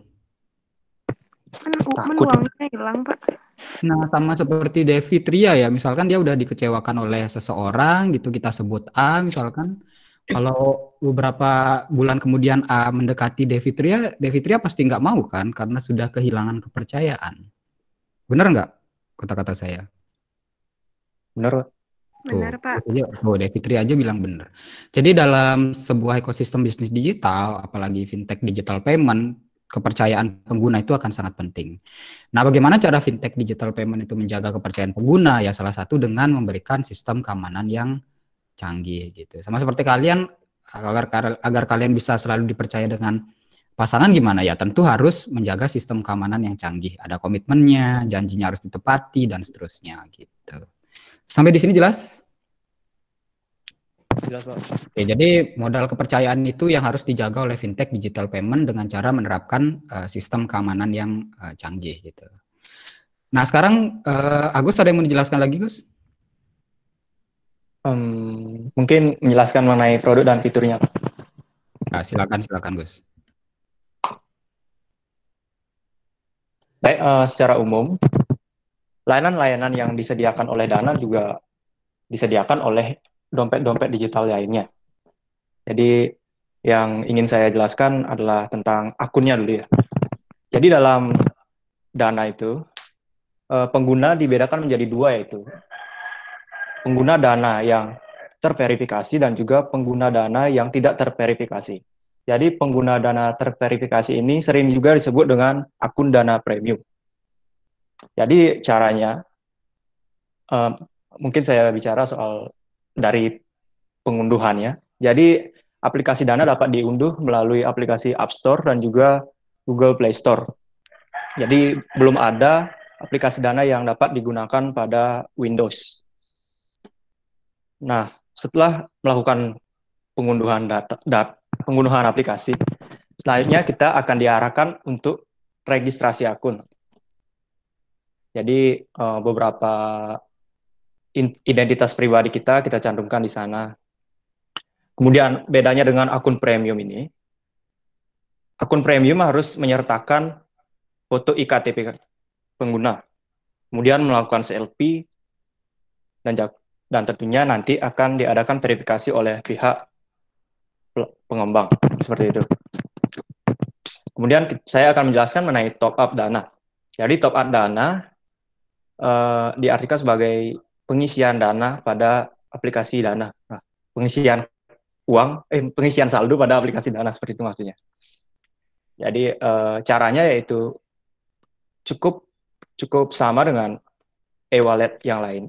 Kan, kan uangnya hilang, Pak. Nah, sama seperti Devi Tria ya. Misalkan dia udah dikecewakan oleh seseorang gitu, kita sebut A misalkan. Kalau beberapa bulan kemudian A mendekati Devi Tria, Devi Tria pasti nggak mau kan karena sudah kehilangan kepercayaan. Benar nggak kata-kata saya? Benar, Benar, pak, Pak. Devi Devitri aja bilang benar. Jadi dalam sebuah ekosistem bisnis digital, apalagi fintech digital payment, kepercayaan pengguna itu akan sangat penting. Nah, bagaimana cara fintech digital payment itu menjaga kepercayaan pengguna? Ya, salah satu dengan memberikan sistem keamanan yang canggih gitu. Sama seperti kalian agar agar kalian bisa selalu dipercaya dengan pasangan gimana ya? Tentu harus menjaga sistem keamanan yang canggih. Ada komitmennya, janjinya harus ditepati dan seterusnya gitu. Sampai di sini jelas? Jelas, Pak. Oke, jadi modal kepercayaan itu yang harus dijaga oleh fintech digital payment dengan cara menerapkan uh, sistem keamanan yang uh, canggih gitu. Nah, sekarang uh, Agus ada yang mau dijelaskan lagi, Gus? Um, mungkin menjelaskan mengenai produk dan fiturnya. Nah, silakan, silakan, Gus. Baik, uh, secara umum layanan-layanan yang disediakan oleh Dana juga disediakan oleh dompet-dompet digital lainnya. Jadi yang ingin saya jelaskan adalah tentang akunnya dulu ya. Jadi dalam Dana itu eh, pengguna dibedakan menjadi dua yaitu pengguna Dana yang terverifikasi dan juga pengguna Dana yang tidak terverifikasi. Jadi pengguna Dana terverifikasi ini sering juga disebut dengan akun Dana Premium. Jadi caranya, uh, mungkin saya bicara soal dari pengunduhannya. Jadi aplikasi Dana dapat diunduh melalui aplikasi App Store dan juga Google Play Store. Jadi belum ada aplikasi Dana yang dapat digunakan pada Windows. Nah, setelah melakukan pengunduhan data, data pengunduhan aplikasi, selanjutnya kita akan diarahkan untuk registrasi akun jadi uh, beberapa identitas pribadi kita kita cantumkan di sana. Kemudian bedanya dengan akun premium ini, akun premium harus menyertakan foto iktp pengguna, kemudian melakukan CLP dan dan tentunya nanti akan diadakan verifikasi oleh pihak pengembang seperti itu. Kemudian saya akan menjelaskan mengenai top up dana. Jadi top up dana uh, diartikan sebagai pengisian dana pada aplikasi dana. Nah, pengisian uang, eh, pengisian saldo pada aplikasi dana seperti itu maksudnya. Jadi uh, caranya yaitu cukup cukup sama dengan e-wallet yang lain.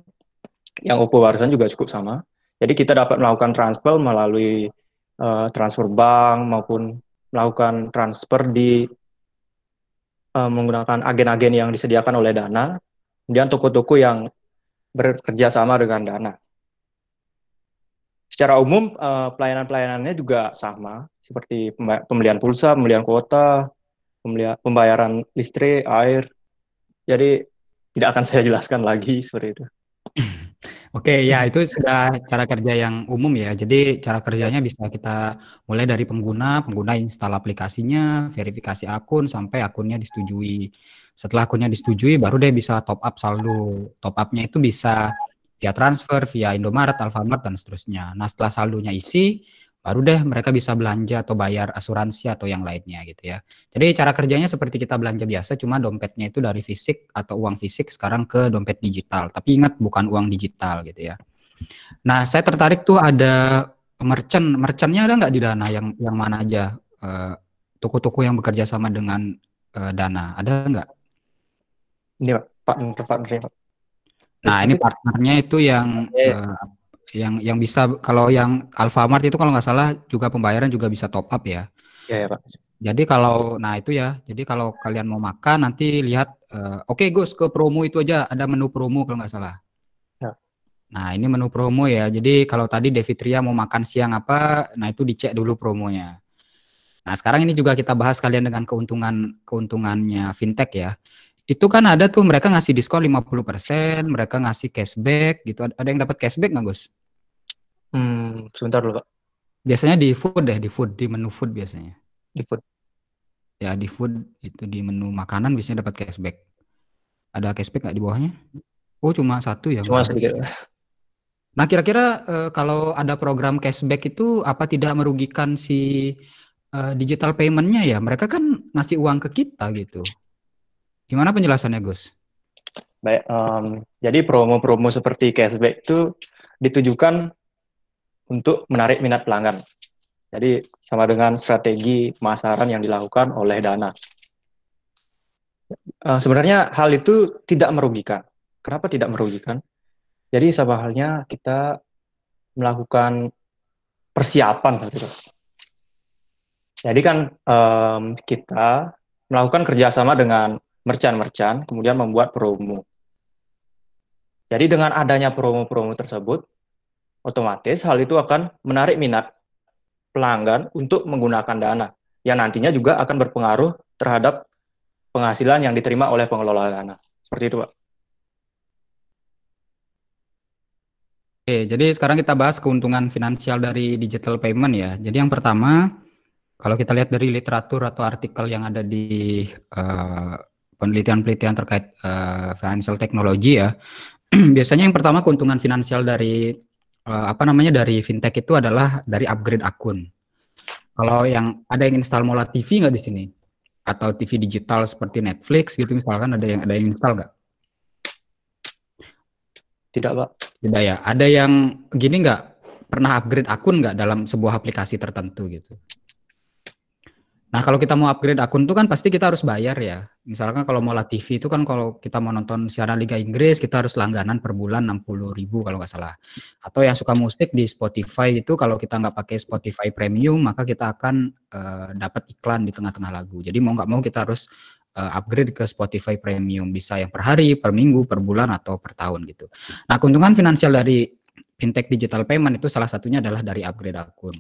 Yang Oppo barusan juga cukup sama. Jadi kita dapat melakukan transfer melalui uh, transfer bank maupun melakukan transfer di uh, menggunakan agen-agen yang disediakan oleh Dana Kemudian toko-toko yang bekerja sama dengan Dana. Secara umum eh, pelayanan-pelayanannya juga sama seperti pembelian pulsa, pembelian kuota, pembayaran listrik, air. Jadi tidak akan saya jelaskan lagi seperti itu. Oke, ya itu sudah cara kerja yang umum ya. Jadi cara kerjanya ya. bisa kita mulai dari pengguna, pengguna install aplikasinya, verifikasi akun sampai akunnya disetujui setelah akunnya disetujui baru deh bisa top up saldo top upnya itu bisa via transfer via Indomaret Alfamart dan seterusnya nah setelah saldonya isi baru deh mereka bisa belanja atau bayar asuransi atau yang lainnya gitu ya jadi cara kerjanya seperti kita belanja biasa cuma dompetnya itu dari fisik atau uang fisik sekarang ke dompet digital tapi ingat bukan uang digital gitu ya nah saya tertarik tuh ada merchant merchantnya ada nggak di dana yang yang mana aja eh, toko-toko uh, yang bekerja sama dengan uh, dana ada nggak ini pak partner pak nah ini partnernya itu yang yeah. uh, eh, yang yang bisa kalau yang Alfamart itu kalau nggak salah juga pembayaran juga bisa top up ya ya, ya pak jadi kalau nah itu ya jadi kalau kalian mau makan nanti lihat uh, oke okay, Gus ke promo itu aja ada menu promo kalau nggak salah ya. Nah, ini menu promo ya. Jadi kalau tadi Devitria mau makan siang apa, nah itu dicek dulu promonya. Nah, sekarang ini juga kita bahas kalian dengan keuntungan keuntungannya fintech ya itu kan ada tuh mereka ngasih diskon 50%, mereka ngasih cashback gitu. Ada yang dapat cashback nggak Gus? Hmm, sebentar dulu Pak. Biasanya di food deh, di food, di menu food biasanya. Di food. Ya di food itu di menu makanan biasanya dapat cashback. Ada cashback nggak di bawahnya? Oh cuma satu ya? Cuma sedikit. Nah kira-kira uh, kalau ada program cashback itu apa tidak merugikan si uh, digital paymentnya ya? Mereka kan ngasih uang ke kita gitu. Gimana penjelasannya, Gus? Baik, um, jadi promo-promo seperti cashback itu ditujukan untuk menarik minat pelanggan. Jadi sama dengan strategi pemasaran yang dilakukan oleh Dana. Uh, sebenarnya hal itu tidak merugikan. Kenapa tidak merugikan? Jadi sama halnya kita melakukan persiapan. Jadi kan um, kita melakukan kerjasama dengan merchant-merchant kemudian membuat promo. Jadi dengan adanya promo-promo tersebut, otomatis hal itu akan menarik minat pelanggan untuk menggunakan dana yang nantinya juga akan berpengaruh terhadap penghasilan yang diterima oleh pengelola dana. Seperti itu, Pak. Oke, jadi sekarang kita bahas keuntungan finansial dari digital payment ya. Jadi yang pertama, kalau kita lihat dari literatur atau artikel yang ada di uh, penelitian-penelitian terkait uh, financial technology ya. Biasanya yang pertama keuntungan finansial dari uh, apa namanya dari fintech itu adalah dari upgrade akun. Kalau yang ada yang install Mola TV nggak di sini? Atau TV digital seperti Netflix gitu misalkan ada yang ada yang install nggak? Tidak pak. Tidak ya. Ada yang gini nggak? Pernah upgrade akun nggak dalam sebuah aplikasi tertentu gitu? Nah, kalau kita mau upgrade akun tuh kan pasti kita harus bayar ya. Misalkan kalau mau TV itu kan kalau kita mau nonton siaran Liga Inggris kita harus langganan per bulan 60 ribu kalau nggak salah. Atau yang suka musik di Spotify itu kalau kita nggak pakai Spotify Premium maka kita akan uh, dapat iklan di tengah-tengah lagu. Jadi mau nggak mau kita harus uh, upgrade ke Spotify Premium bisa yang per hari, per minggu, per bulan atau per tahun gitu. Nah, keuntungan finansial dari fintech digital payment itu salah satunya adalah dari upgrade akun.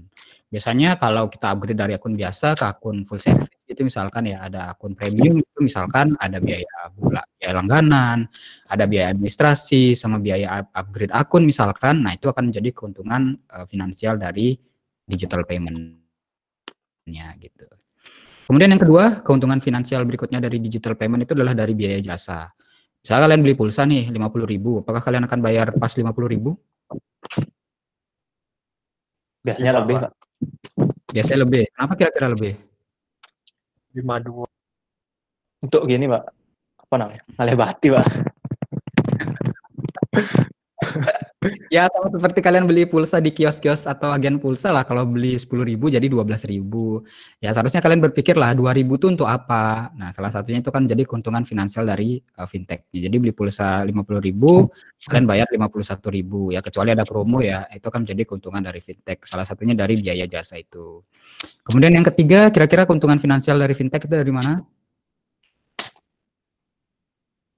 Biasanya kalau kita upgrade dari akun biasa ke akun full service itu misalkan ya ada akun premium itu misalkan ada biaya bulan, biaya langganan, ada biaya administrasi sama biaya upgrade akun misalkan. Nah, itu akan menjadi keuntungan uh, finansial dari digital payment-nya gitu. Kemudian yang kedua, keuntungan finansial berikutnya dari digital payment itu adalah dari biaya jasa. Misalnya kalian beli pulsa nih 50.000, apakah kalian akan bayar pas 50.000? Biasanya lebih, Pak. Biasanya lebih. Kenapa kira-kira lebih? 52. Untuk gini, Pak. Apa namanya? bati Pak. ya sama seperti kalian beli pulsa di kios-kios atau agen pulsa lah kalau beli sepuluh ribu jadi dua ribu ya seharusnya kalian berpikir lah dua ribu itu untuk apa nah salah satunya itu kan jadi keuntungan finansial dari uh, fintech ya, jadi beli pulsa lima ribu kalian bayar lima ribu ya kecuali ada promo ya itu kan jadi keuntungan dari fintech salah satunya dari biaya jasa itu kemudian yang ketiga kira-kira keuntungan finansial dari fintech itu dari mana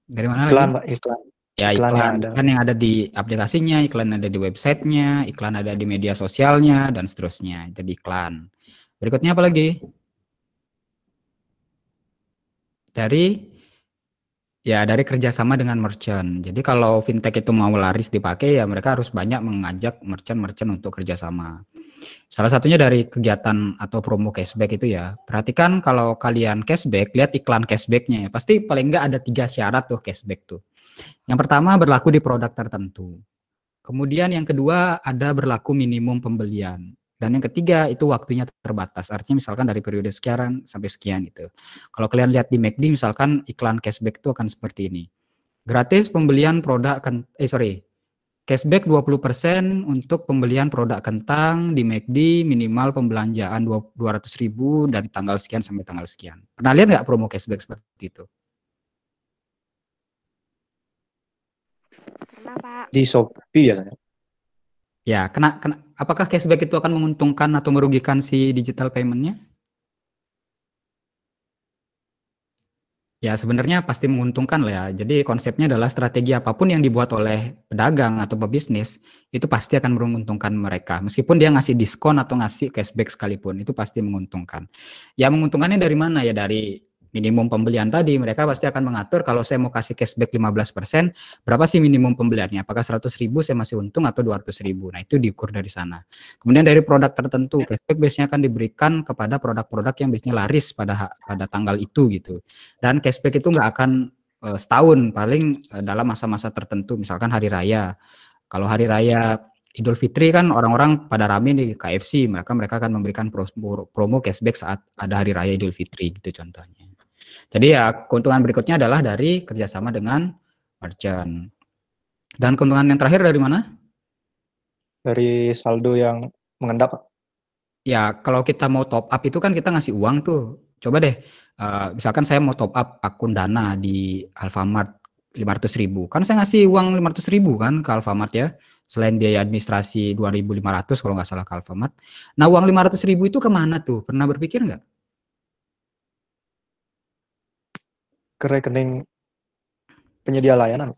dari mana iklan lagi? iklan Ya kan. iklan, iklan yang ada. yang ada di aplikasinya, iklan ada di websitenya, iklan ada di media sosialnya dan seterusnya. Jadi iklan. Berikutnya apa lagi? Dari ya dari kerjasama dengan merchant. Jadi kalau fintech itu mau laris dipakai ya mereka harus banyak mengajak merchant-merchant untuk kerjasama. Salah satunya dari kegiatan atau promo cashback itu ya. Perhatikan kalau kalian cashback, lihat iklan cashbacknya ya. Pasti paling nggak ada tiga syarat tuh cashback tuh yang pertama berlaku di produk tertentu. Kemudian yang kedua ada berlaku minimum pembelian. Dan yang ketiga itu waktunya terbatas. Artinya misalkan dari periode sekian sampai sekian itu. Kalau kalian lihat di MACD misalkan iklan cashback itu akan seperti ini. Gratis pembelian produk akan eh sorry, cashback 20% untuk pembelian produk kentang di McD minimal pembelanjaan ribu dari tanggal sekian sampai tanggal sekian. Pernah lihat nggak promo cashback seperti itu? Kenapa? Di Shopee biasanya. Ya, kena, kena, apakah cashback itu akan menguntungkan atau merugikan si digital paymentnya? Ya, sebenarnya pasti menguntungkan lah ya. Jadi konsepnya adalah strategi apapun yang dibuat oleh pedagang atau pebisnis itu pasti akan menguntungkan mereka. Meskipun dia ngasih diskon atau ngasih cashback sekalipun, itu pasti menguntungkan. Ya, menguntungkannya dari mana ya? Dari minimum pembelian tadi, mereka pasti akan mengatur kalau saya mau kasih cashback 15%, berapa sih minimum pembeliannya? Apakah 100 ribu saya masih untung atau 200 ribu? Nah, itu diukur dari sana. Kemudian dari produk tertentu, ya. cashback biasanya akan diberikan kepada produk-produk yang biasanya laris pada pada tanggal itu gitu. Dan cashback itu nggak akan uh, setahun, paling uh, dalam masa-masa tertentu, misalkan hari raya. Kalau hari raya Idul Fitri kan orang-orang pada rame di KFC, mereka mereka akan memberikan promo, promo cashback saat ada hari raya Idul Fitri gitu contohnya. Jadi ya keuntungan berikutnya adalah dari kerjasama dengan merchant. Dan keuntungan yang terakhir dari mana? Dari saldo yang mengendap. Ya kalau kita mau top up itu kan kita ngasih uang tuh. Coba deh, eh, misalkan saya mau top up akun Dana di Alfamart 500 ribu. Kan saya ngasih uang 500 ribu kan ke Alfamart ya. Selain biaya administrasi 2.500 kalau nggak salah ke Alfamart. Nah uang 500 ribu itu kemana tuh? Pernah berpikir nggak? ke rekening penyedia layanan?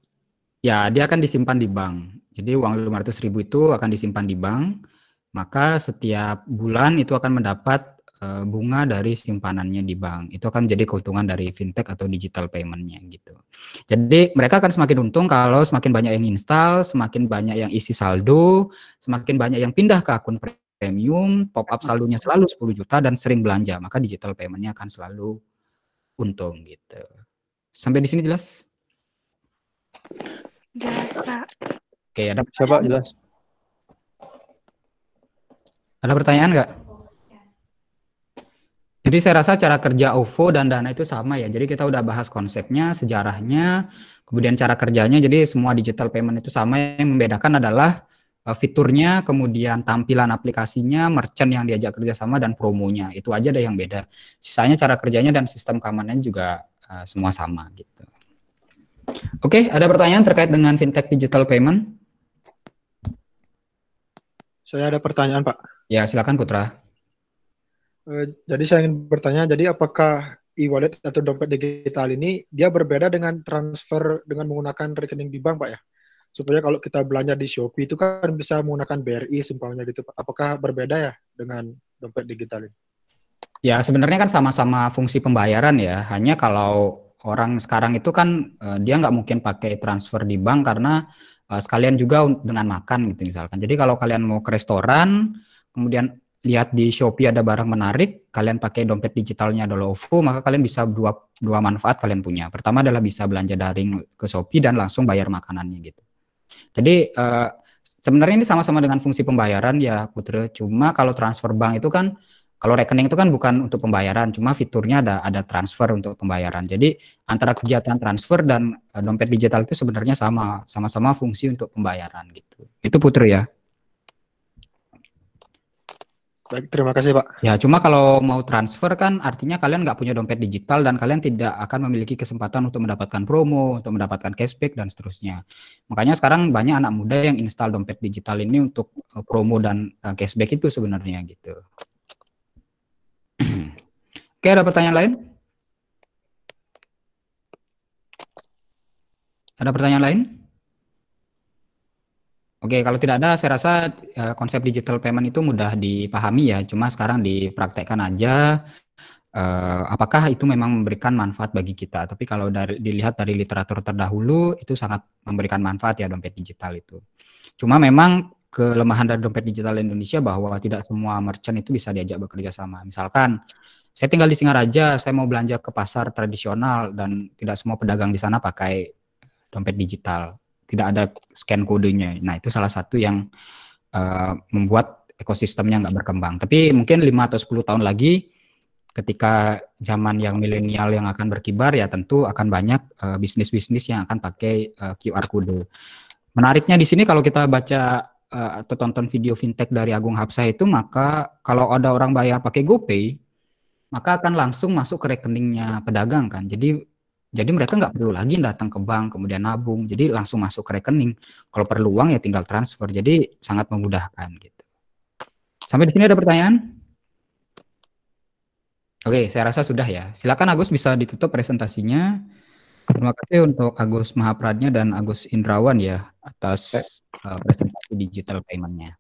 Ya, dia akan disimpan di bank. Jadi uang 500 ribu itu akan disimpan di bank, maka setiap bulan itu akan mendapat eh, bunga dari simpanannya di bank. Itu akan menjadi keuntungan dari fintech atau digital paymentnya gitu. Jadi mereka akan semakin untung kalau semakin banyak yang install, semakin banyak yang isi saldo, semakin banyak yang pindah ke akun premium, top up saldonya selalu 10 juta dan sering belanja, maka digital paymentnya akan selalu untung gitu. Sampai di sini jelas? Jelas, Pak. Oke, ada Siapa jelas? Ada pertanyaan nggak? Jadi saya rasa cara kerja OVO dan dana itu sama ya. Jadi kita udah bahas konsepnya, sejarahnya, kemudian cara kerjanya. Jadi semua digital payment itu sama. Yang membedakan adalah eh, fiturnya, kemudian tampilan aplikasinya, merchant yang diajak kerjasama, dan promonya. Itu aja deh yang beda. Sisanya cara kerjanya dan sistem keamanan juga Eh, semua sama gitu. Oke, okay, ada pertanyaan terkait dengan fintech digital payment? Saya ada pertanyaan, Pak. Ya, silakan Putra. Uh, jadi saya ingin bertanya, jadi apakah e-wallet atau dompet digital ini dia berbeda dengan transfer dengan menggunakan rekening di bank, Pak ya? Supaya kalau kita belanja di Shopee itu kan bisa menggunakan BRI simpelnya gitu, Pak. Apakah berbeda ya dengan dompet digital ini? Ya, sebenarnya kan sama-sama fungsi pembayaran ya. Hanya kalau orang sekarang itu kan uh, dia nggak mungkin pakai transfer di bank karena uh, sekalian juga dengan makan gitu misalkan. Jadi kalau kalian mau ke restoran, kemudian lihat di Shopee ada barang menarik, kalian pakai dompet digitalnya Ovo maka kalian bisa dua dua manfaat kalian punya. Pertama adalah bisa belanja daring ke Shopee dan langsung bayar makanannya gitu. Jadi uh, sebenarnya ini sama-sama dengan fungsi pembayaran ya Putra. Cuma kalau transfer bank itu kan kalau rekening itu kan bukan untuk pembayaran, cuma fiturnya ada ada transfer untuk pembayaran. Jadi antara kegiatan transfer dan uh, dompet digital itu sebenarnya sama, sama-sama fungsi untuk pembayaran gitu. Itu Putri ya. Baik, terima kasih Pak. Ya, cuma kalau mau transfer kan artinya kalian nggak punya dompet digital dan kalian tidak akan memiliki kesempatan untuk mendapatkan promo, untuk mendapatkan cashback dan seterusnya. Makanya sekarang banyak anak muda yang install dompet digital ini untuk eh, promo dan eh, cashback itu sebenarnya gitu. Oke, ada pertanyaan lain? Ada pertanyaan lain? Oke, kalau tidak ada, saya rasa ya, konsep digital payment itu mudah dipahami ya. Cuma sekarang dipraktekkan aja. Uh, apakah itu memang memberikan manfaat bagi kita? Tapi kalau dari, dilihat dari literatur terdahulu, itu sangat memberikan manfaat ya dompet digital itu. Cuma memang kelemahan dari dompet digital Indonesia bahwa tidak semua merchant itu bisa diajak bekerja sama. Misalkan saya tinggal di Singaraja, saya mau belanja ke pasar tradisional dan tidak semua pedagang di sana pakai dompet digital. Tidak ada scan kodenya. Nah, itu salah satu yang uh, membuat ekosistemnya nggak berkembang. Tapi mungkin 5 atau 10 tahun lagi ketika zaman yang milenial yang akan berkibar ya tentu akan banyak bisnis eh, bisnis-bisnis yang akan pakai uh, eh, QR kode. Menariknya di sini kalau kita baca uh, atau tonton video fintech dari Agung Hapsah itu maka kalau ada orang bayar pakai GoPay maka akan langsung masuk ke rekeningnya pedagang kan. Jadi jadi mereka nggak perlu lagi datang ke bank kemudian nabung, jadi langsung masuk ke rekening. Kalau perlu uang ya tinggal transfer. Jadi sangat memudahkan gitu. Sampai di sini ada pertanyaan? Oke, saya rasa sudah ya. Silakan Agus bisa ditutup presentasinya. Terima kasih untuk Agus Mahapradnya dan Agus Indrawan ya atas uh, presentasi digital paymentnya.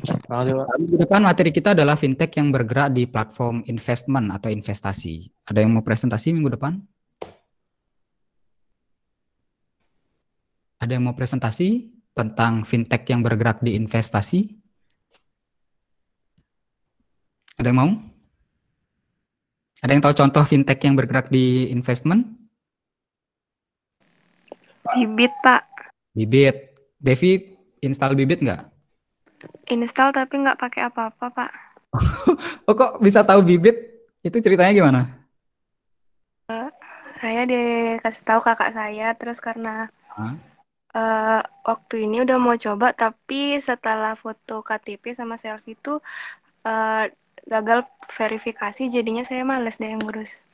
Di depan materi kita adalah fintech yang bergerak di platform investment atau investasi. Ada yang mau presentasi minggu depan? Ada yang mau presentasi tentang fintech yang bergerak di investasi? Ada yang mau? Ada yang tahu contoh fintech yang bergerak di investment? Bibit, Pak. Bibit. Devi install Bibit nggak? Install tapi nggak pakai apa-apa, Pak. oh kok bisa tahu bibit? Itu ceritanya gimana? Eh, saya dikasih tahu kakak saya, terus karena uh, waktu ini udah mau coba, tapi setelah foto KTP sama selfie itu uh, gagal verifikasi, jadinya saya males deh yang ngurus.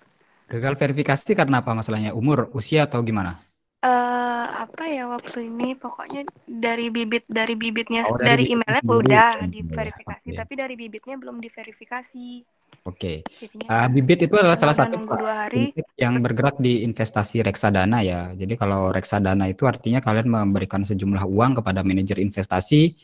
Gagal verifikasi karena apa masalahnya? Umur, usia, atau gimana? uh, apa ya waktu ini pokoknya dari bibit dari bibitnya oh, dari, dari emailnya bibit. udah iya, iya, diverifikasi okay. Iya. tapi dari bibitnya belum diverifikasi. Oke. Okay. Uh, eh, bibit itu adalah salah satu dua hari. yang bergerak di investasi reksadana ya. Jadi kalau reksadana itu artinya kalian memberikan sejumlah uang kepada manajer investasi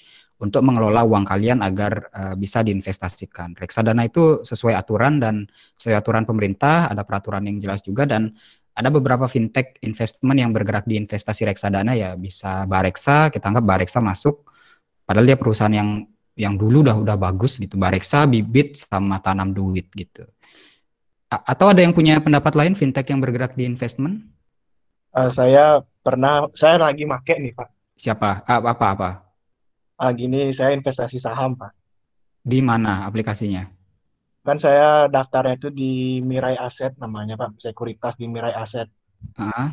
untuk mengelola uang kalian agar uh, bisa diinvestasikan. Reksadana itu sesuai aturan dan sesuai aturan pemerintah, ada peraturan yang jelas juga dan ada beberapa fintech investment yang bergerak di investasi reksadana ya bisa Bareksa kita anggap Bareksa masuk padahal dia perusahaan yang yang dulu udah udah bagus gitu Bareksa bibit sama tanam duit gitu A atau ada yang punya pendapat lain fintech yang bergerak di investment uh, saya pernah saya lagi make nih pak siapa apa apa apa uh, gini saya investasi saham pak di mana aplikasinya kan saya daftarnya itu di Mirai Aset namanya Pak, sekuritas di Mirai Aset. Ah.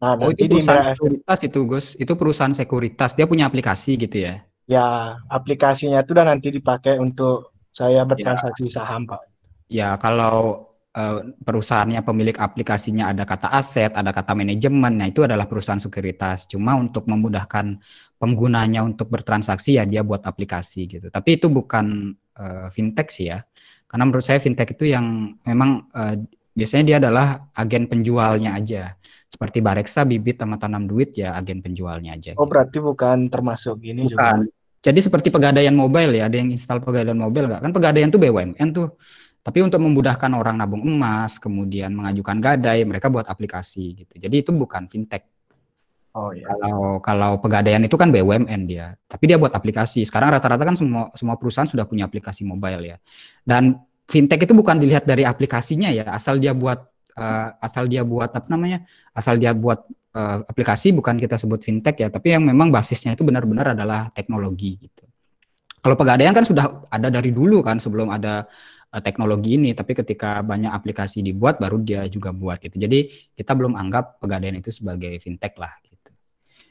Nah, oh itu perusahaan di Mirai sekuritas itu Gus, itu perusahaan sekuritas, dia punya aplikasi gitu ya? Ya, aplikasinya itu dan nanti dipakai untuk saya ya. bertransaksi ya. saham Pak. Ya, kalau uh, perusahaannya pemilik aplikasinya ada kata aset, ada kata manajemen, nah itu adalah perusahaan sekuritas. Cuma untuk memudahkan penggunanya untuk bertransaksi ya dia buat aplikasi gitu. Tapi itu bukan uh, fintech sih ya. Karena menurut saya fintech itu yang memang uh, biasanya dia adalah agen penjualnya aja. Seperti Bareksa, bibit sama tanam duit ya agen penjualnya aja. Oh, gitu. berarti bukan termasuk ini bukan. juga. Jadi seperti pegadaian mobile ya, ada yang install pegadaian mobile nggak? Kan pegadaian tuh BUMN tuh. Tapi untuk memudahkan orang nabung emas, kemudian mengajukan gadai, mereka buat aplikasi gitu. Jadi itu bukan fintech Oh iya. Kalau kalau pegadaian itu kan BUMN dia, tapi dia buat aplikasi. Sekarang rata-rata kan semua semua perusahaan sudah punya aplikasi mobile ya. Dan fintech itu bukan dilihat dari aplikasinya ya, asal dia buat uh, asal dia buat apa namanya? Asal dia buat uh, aplikasi bukan kita sebut fintech ya, tapi yang memang basisnya itu benar-benar adalah teknologi gitu. Kalau pegadaian kan sudah ada dari dulu kan sebelum ada uh, teknologi ini, tapi ketika banyak aplikasi dibuat baru dia juga buat gitu. Jadi kita belum anggap pegadaian itu sebagai fintech lah.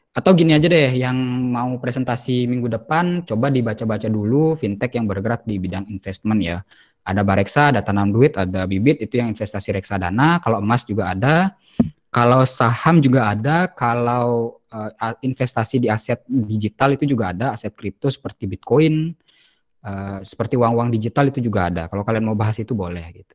Atau gini aja deh, yang mau presentasi minggu depan, coba dibaca-baca dulu fintech yang bergerak di bidang investment ya. Ada Bareksa, ada tanam duit, ada bibit, itu yang investasi reksadana. Kalau emas juga ada, kalau saham juga ada, kalau uh, investasi di aset digital itu juga ada, aset kripto seperti Bitcoin, uh, seperti uang-uang digital itu juga ada. Kalau kalian mau bahas itu boleh gitu.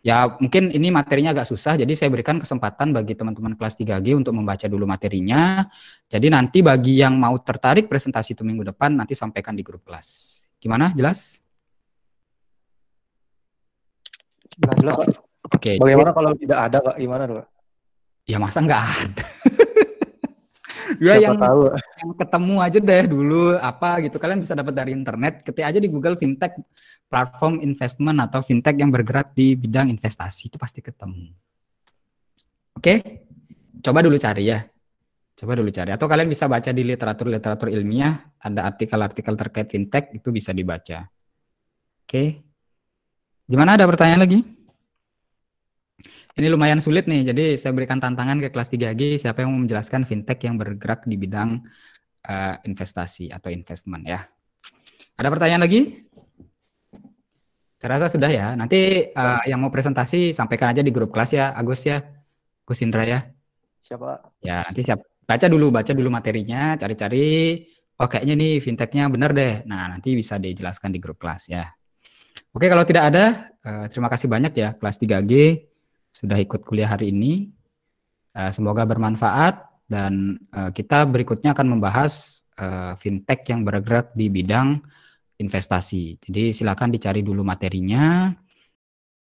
Ya, mungkin ini materinya agak susah, jadi saya berikan kesempatan bagi teman-teman kelas 3G untuk membaca dulu materinya. Jadi nanti bagi yang mau tertarik presentasi itu minggu depan, nanti sampaikan di grup kelas. Gimana, jelas? Jelas, Pak. Oke. Okay. Bagaimana kalau tidak ada, Pak? Gimana, Pak? Ya, masa nggak ada? ya yang, tahu. yang ketemu aja deh dulu apa gitu kalian bisa dapat dari internet ketik aja di Google fintech platform investment atau fintech yang bergerak di bidang investasi itu pasti ketemu. Oke, coba dulu cari ya. Coba dulu cari. Atau kalian bisa baca di literatur-literatur ilmiah, ada artikel-artikel terkait fintech itu bisa dibaca. Oke. Gimana ada pertanyaan lagi? Ini lumayan sulit nih, jadi saya berikan tantangan ke kelas 3G siapa yang mau menjelaskan fintech yang bergerak di bidang uh, investasi atau investment ya. Ada pertanyaan lagi? Saya rasa sudah ya. Nanti uh, yang mau presentasi sampaikan aja di grup kelas ya, Agus ya. Gus Indra ya. Siapa? Ya, nanti siap. Baca dulu, baca dulu materinya, cari-cari. Oh, kayaknya nih fintechnya benar deh. Nah, nanti bisa dijelaskan di grup kelas ya. Oke, kalau tidak ada, uh, terima kasih banyak ya kelas 3G sudah ikut kuliah hari ini. Uh, semoga bermanfaat dan uh, kita berikutnya akan membahas uh, fintech yang bergerak di bidang investasi. Jadi silakan dicari dulu materinya,